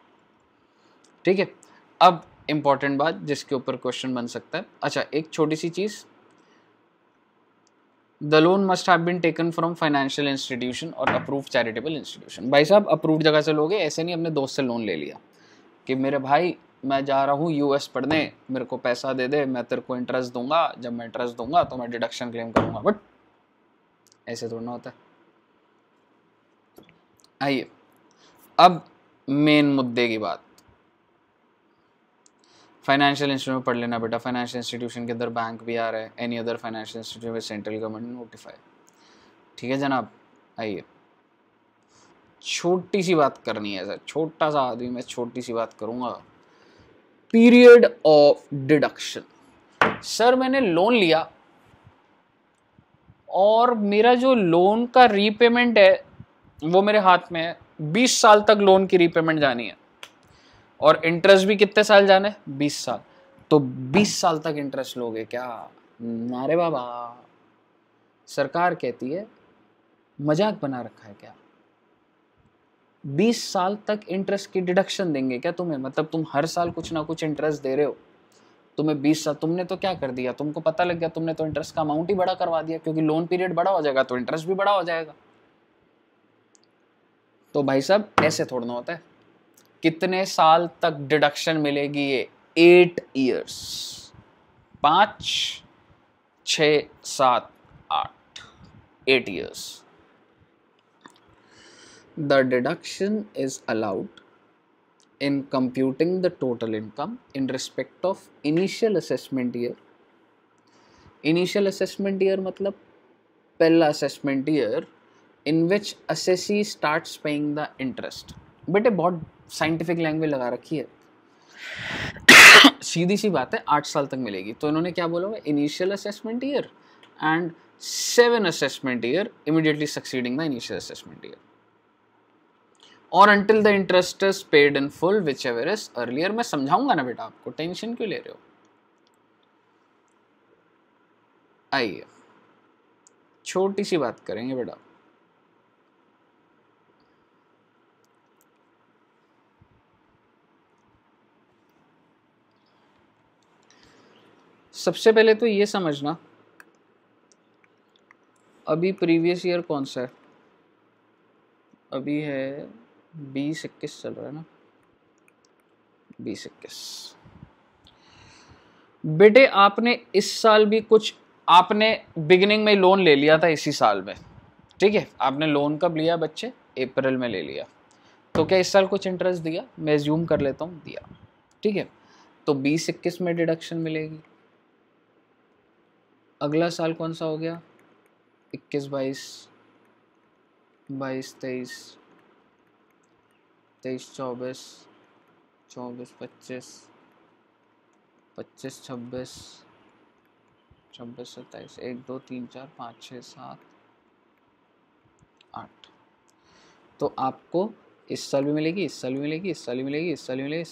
ठीक है अब इम्पॉर्टेंट बात जिसके ऊपर क्वेश्चन बन सकता है अच्छा एक छोटी सी चीज़ the loan must have been taken from financial institution और अप्रूव चैरिटेबल इंस्टीट्यूशन भाई साहब अप्रूव जगह से लोगे ऐसे नहीं अपने दोस्त से लोन ले लिया कि मेरे भाई मैं जा रहा हूँ यूएस पढ़ने मेरे को पैसा दे दे मैं तेरे को इंटरेस्ट दूंगा जब मैं इंटरेस्ट दूंगा तो मैं डिडक्शन क्लेम करूंगा बट ऐसे थोड़ा ना होता है आइए अब मेन मुद्दे की बात फाइनेंशियल इंस्टीट्यूट पढ़ लेना बेटा फाइनेंशियल इंस्टीट्यूशन के अंदर बैंक भी आ रहे हैं एनी अदर फाइनेंशियल इंस्टीट्यूट में सेंट्रल गवर्नमेंट नोटिफाई ठीक है जनाब आइए छोटी सी बात करनी है सर छोटा सा आदमी मैं छोटी सी बात करूँगा पीरियड ऑफ डिडक्शन सर मैंने लोन लिया और मेरा जो लोन का रीपेमेंट है वो मेरे हाथ में है बीस साल तक लोन की रीपेमेंट जानी है और इंटरेस्ट भी कितने साल जाना है बीस साल तो बीस साल तक इंटरेस्ट लोगे क्या नारे बाबा सरकार कहती है मजाक बना रखा है क्या बीस साल तक इंटरेस्ट की डिडक्शन देंगे क्या तुम्हें मतलब तुम हर साल कुछ ना कुछ इंटरेस्ट दे रहे हो तुम्हें बीस साल तुमने तो क्या कर दिया तुमको पता लग गया तुमने तो इंटरेस्ट का अमाउंट ही बड़ा करवा दिया क्योंकि लोन पीरियड बड़ा हो जाएगा तो इंटरेस्ट भी बड़ा हो जाएगा तो भाई साहब ऐसे थोड़ना होता है कितने साल तक डिडक्शन मिलेगी ये एट ईयर्स पांच छ सात आठ eight years the deduction is allowed in computing the total income in respect of initial assessment year initial assessment year matlab pehla assessment year in which assessee starts paying the interest bete bahut scientific language laga rakhi hai सीधी सी बात है आठ साल तक मिलेगी तो इन्होंने क्या बोला हुआ initial assessment year and seven assessment year immediately succeeding the initial assessment year और until the interest is paid in full whichever is earlier मैं समझाऊंगा ना बेटा आपको टेंशन क्यों ले रहे हो आइए छोटी सी बात करेंगे बेटा सबसे पहले तो ये समझना अभी प्रीवियस ईयर कौन सा है अभी है बीस इक्कीस चल रहा है ना बीस इक्कीस बेटे आपने इस साल भी कुछ आपने बिगिनिंग में लोन ले लिया था इसी साल में ठीक है आपने लोन कब लिया बच्चे अप्रैल में ले लिया तो क्या इस साल कुछ इंटरेस्ट दिया मैं ज्यूम कर लेता हूँ दिया ठीक है तो बीस इक्कीस में डिडक्शन मिलेगी अगला साल कौन सा हो गया इक्कीस बाईस बाईस तेईस तेईस चौबीस चौबीस पच्चीस पच्चीस छब्बीस छब्बीस सत्ताईस एक दो तीन चार पाँच छः सात आठ तो आपको इस साल भी मिलेगी इस साल भी मिलेगी इस साल भी मिलेगी इस साल भी मिलेगी इस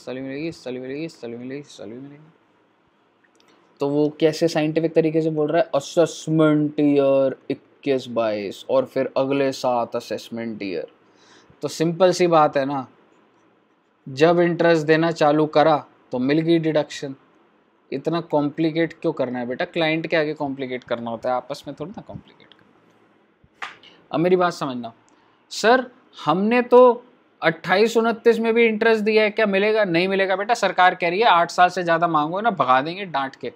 साल भी मिलेगी इस साल भी मिलेगी इस साल भी मिलेगी इस साल भी मिलेगी तो वो कैसे साइंटिफिक तरीके से बोल रहा है असेसमेंट ईयर इक्कीस बाईस और फिर अगले सात असेसमेंट ईयर तो सिंपल सी बात है ना जब इंटरेस्ट देना चालू करा तो मिल गई डिडक्शन इतना कॉम्प्लिकेट क्यों करना है बेटा क्लाइंट के आगे कॉम्प्लिकेट करना होता है आपस में थोड़ी ना कॉम्प्लिकेट करना अब मेरी बात समझना सर हमने तो अट्ठाईस उनतीस में भी इंटरेस्ट दिया है क्या मिलेगा नहीं मिलेगा बेटा सरकार कह रही है आठ साल से ज़्यादा मांगो ना भगा देंगे डांट के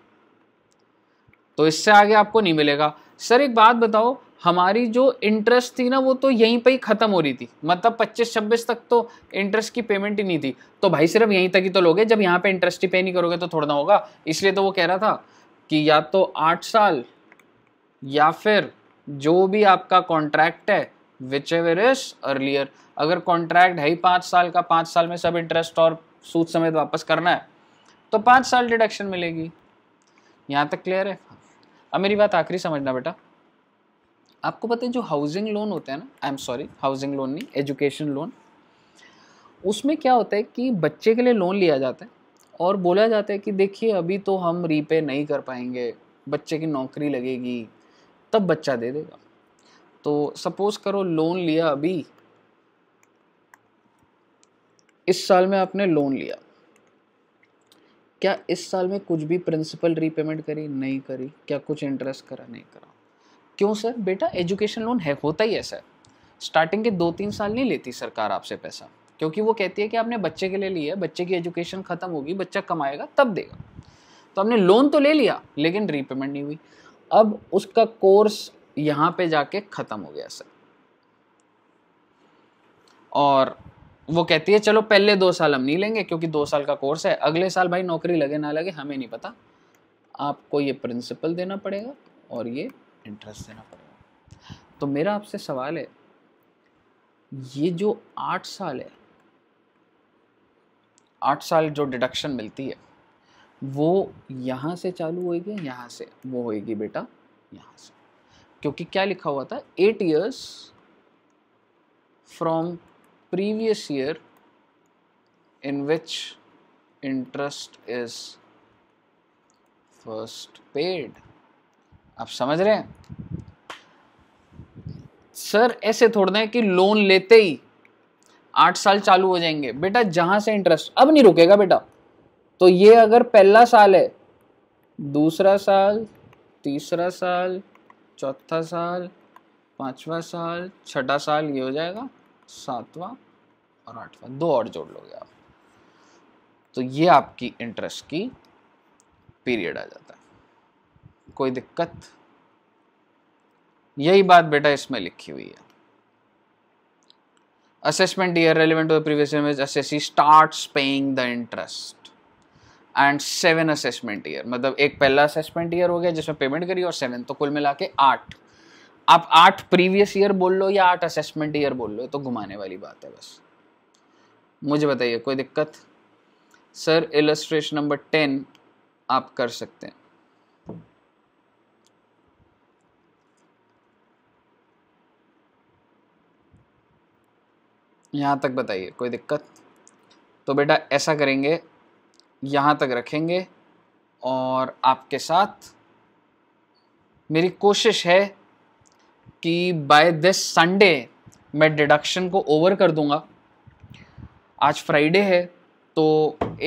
तो इससे आगे आपको नहीं मिलेगा सर एक बात बताओ हमारी जो इंटरेस्ट थी ना वो तो यहीं पे ही ख़त्म हो रही थी मतलब 25-26 तक तो इंटरेस्ट की पेमेंट ही नहीं थी तो भाई सिर्फ यहीं तक ही तो लोगे जब यहाँ पे इंटरेस्ट ही पे नहीं करोगे तो थोड़ा ना होगा इसलिए तो वो कह रहा था कि या तो आठ साल या फिर जो भी आपका कॉन्ट्रैक्ट है विच एवर इज अर्लियर अगर कॉन्ट्रैक्ट है ही पाँच साल का पाँच साल में सब इंटरेस्ट और सूद समेत वापस करना है तो पाँच साल डिडक्शन मिलेगी यहाँ तक क्लियर है अब मेरी बात आखिरी समझना बेटा आपको पता है जो हाउसिंग लोन होता है ना I am sorry housing loan नहीं एजुकेशन लोन उसमें क्या होता है कि बच्चे के लिए लोन लिया जाता है और बोला जाता है कि देखिए अभी तो हम रीपे नहीं कर पाएंगे बच्चे की नौकरी लगेगी तब बच्चा दे देगा तो सपोज़ करो लोन लिया अभी इस साल में आपने लोन लिया क्या इस साल में कुछ भी प्रिंसिपल रीपेमेंट करी नहीं करी क्या कुछ इंटरेस्ट करा नहीं करा क्यों सर बेटा एजुकेशन लोन है होता ही है सर स्टार्टिंग के दो तीन साल नहीं लेती सरकार आपसे पैसा क्योंकि वो कहती है कि आपने बच्चे के लिए लिया है बच्चे की एजुकेशन ख़त्म होगी बच्चा कमाएगा तब देगा तो हमने लोन तो ले लिया लेकिन रीपेमेंट नहीं हुई अब उसका कोर्स यहाँ पे जाके ख़त्म हो गया सर और वो कहती है चलो पहले दो साल हम नहीं लेंगे क्योंकि दो साल का कोर्स है अगले साल भाई नौकरी लगे ना लगे हमें नहीं पता आपको ये प्रिंसिपल देना पड़ेगा और ये इंटरेस्ट देना पड़ेगा तो मेरा आपसे सवाल है ये जो आठ साल है आठ साल जो डिडक्शन मिलती है वो यहाँ से चालू होएगी यहाँ से वो होएगी बेटा यहाँ से क्योंकि क्या लिखा हुआ था eight years from previous year in which interest is first paid आप समझ रहे हैं सर ऐसे थोड़ा है कि लोन लेते ही आठ साल चालू हो जाएंगे बेटा जहां से इंटरेस्ट अब नहीं रुकेगा बेटा तो ये अगर पहला साल है दूसरा साल तीसरा साल चौथा साल पांचवा साल छठा साल ये हो जाएगा सातवां और आठवां दो और जोड़ लोगे आप तो ये आपकी इंटरेस्ट की पीरियड आ जाता है कोई दिक्कत यही बात बेटा इसमें लिखी हुई है assessment year relevant to previous image year start paying the interest and seven assessment year मतलब एक पहला असेसमेंट ईयर हो गया जिसमें पेमेंट करी और सेवन तो कुल मिला के आठ आप आठ प्रीवियस ईयर बोल लो या आठ असेसमेंट ईयर बोल लो तो घुमाने वाली बात है बस मुझे बताइए कोई दिक्कत सर इलस्ट्रेशन नंबर टेन आप कर सकते हैं यहाँ तक बताइए कोई दिक्कत तो बेटा ऐसा करेंगे यहाँ तक रखेंगे और आपके साथ मेरी कोशिश है कि बाय दिस संडे मैं डिडक्शन को ओवर कर दूंगा आज फ्राइडे है तो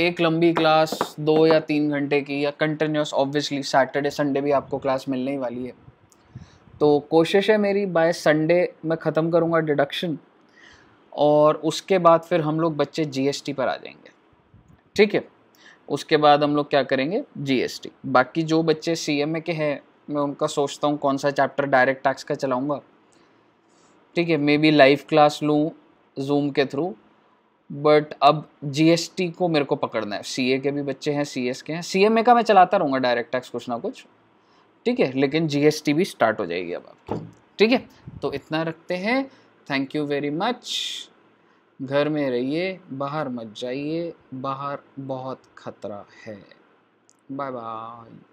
एक लंबी क्लास दो या तीन घंटे की या कंटिन्यूस ऑब्वियसली सैटरडे संडे भी आपको क्लास मिलने ही वाली है तो कोशिश है मेरी बाय संडे मैं ख़त्म करूँगा डिडक्शन और उसके बाद फिर हम लोग बच्चे जीएसटी पर आ जाएंगे ठीक है उसके बाद हम लोग क्या करेंगे जीएसटी बाकी जो बच्चे सी के हैं मैं उनका सोचता हूँ कौन सा चैप्टर डायरेक्ट टैक्स का चलाऊँगा ठीक है मे बी लाइव क्लास लूँ जूम के थ्रू बट अब जीएसटी को मेरे को पकड़ना है सीए के भी बच्चे हैं सीएस के हैं सीएमए का मैं चलाता रहूँगा डायरेक्ट टैक्स कुछ ना कुछ ठीक है लेकिन जीएसटी भी स्टार्ट हो जाएगी अब आपकी ठीक है तो इतना रखते हैं थैंक यू वेरी मच घर में रहिए बाहर मत जाइए बाहर बहुत खतरा है बाय बाय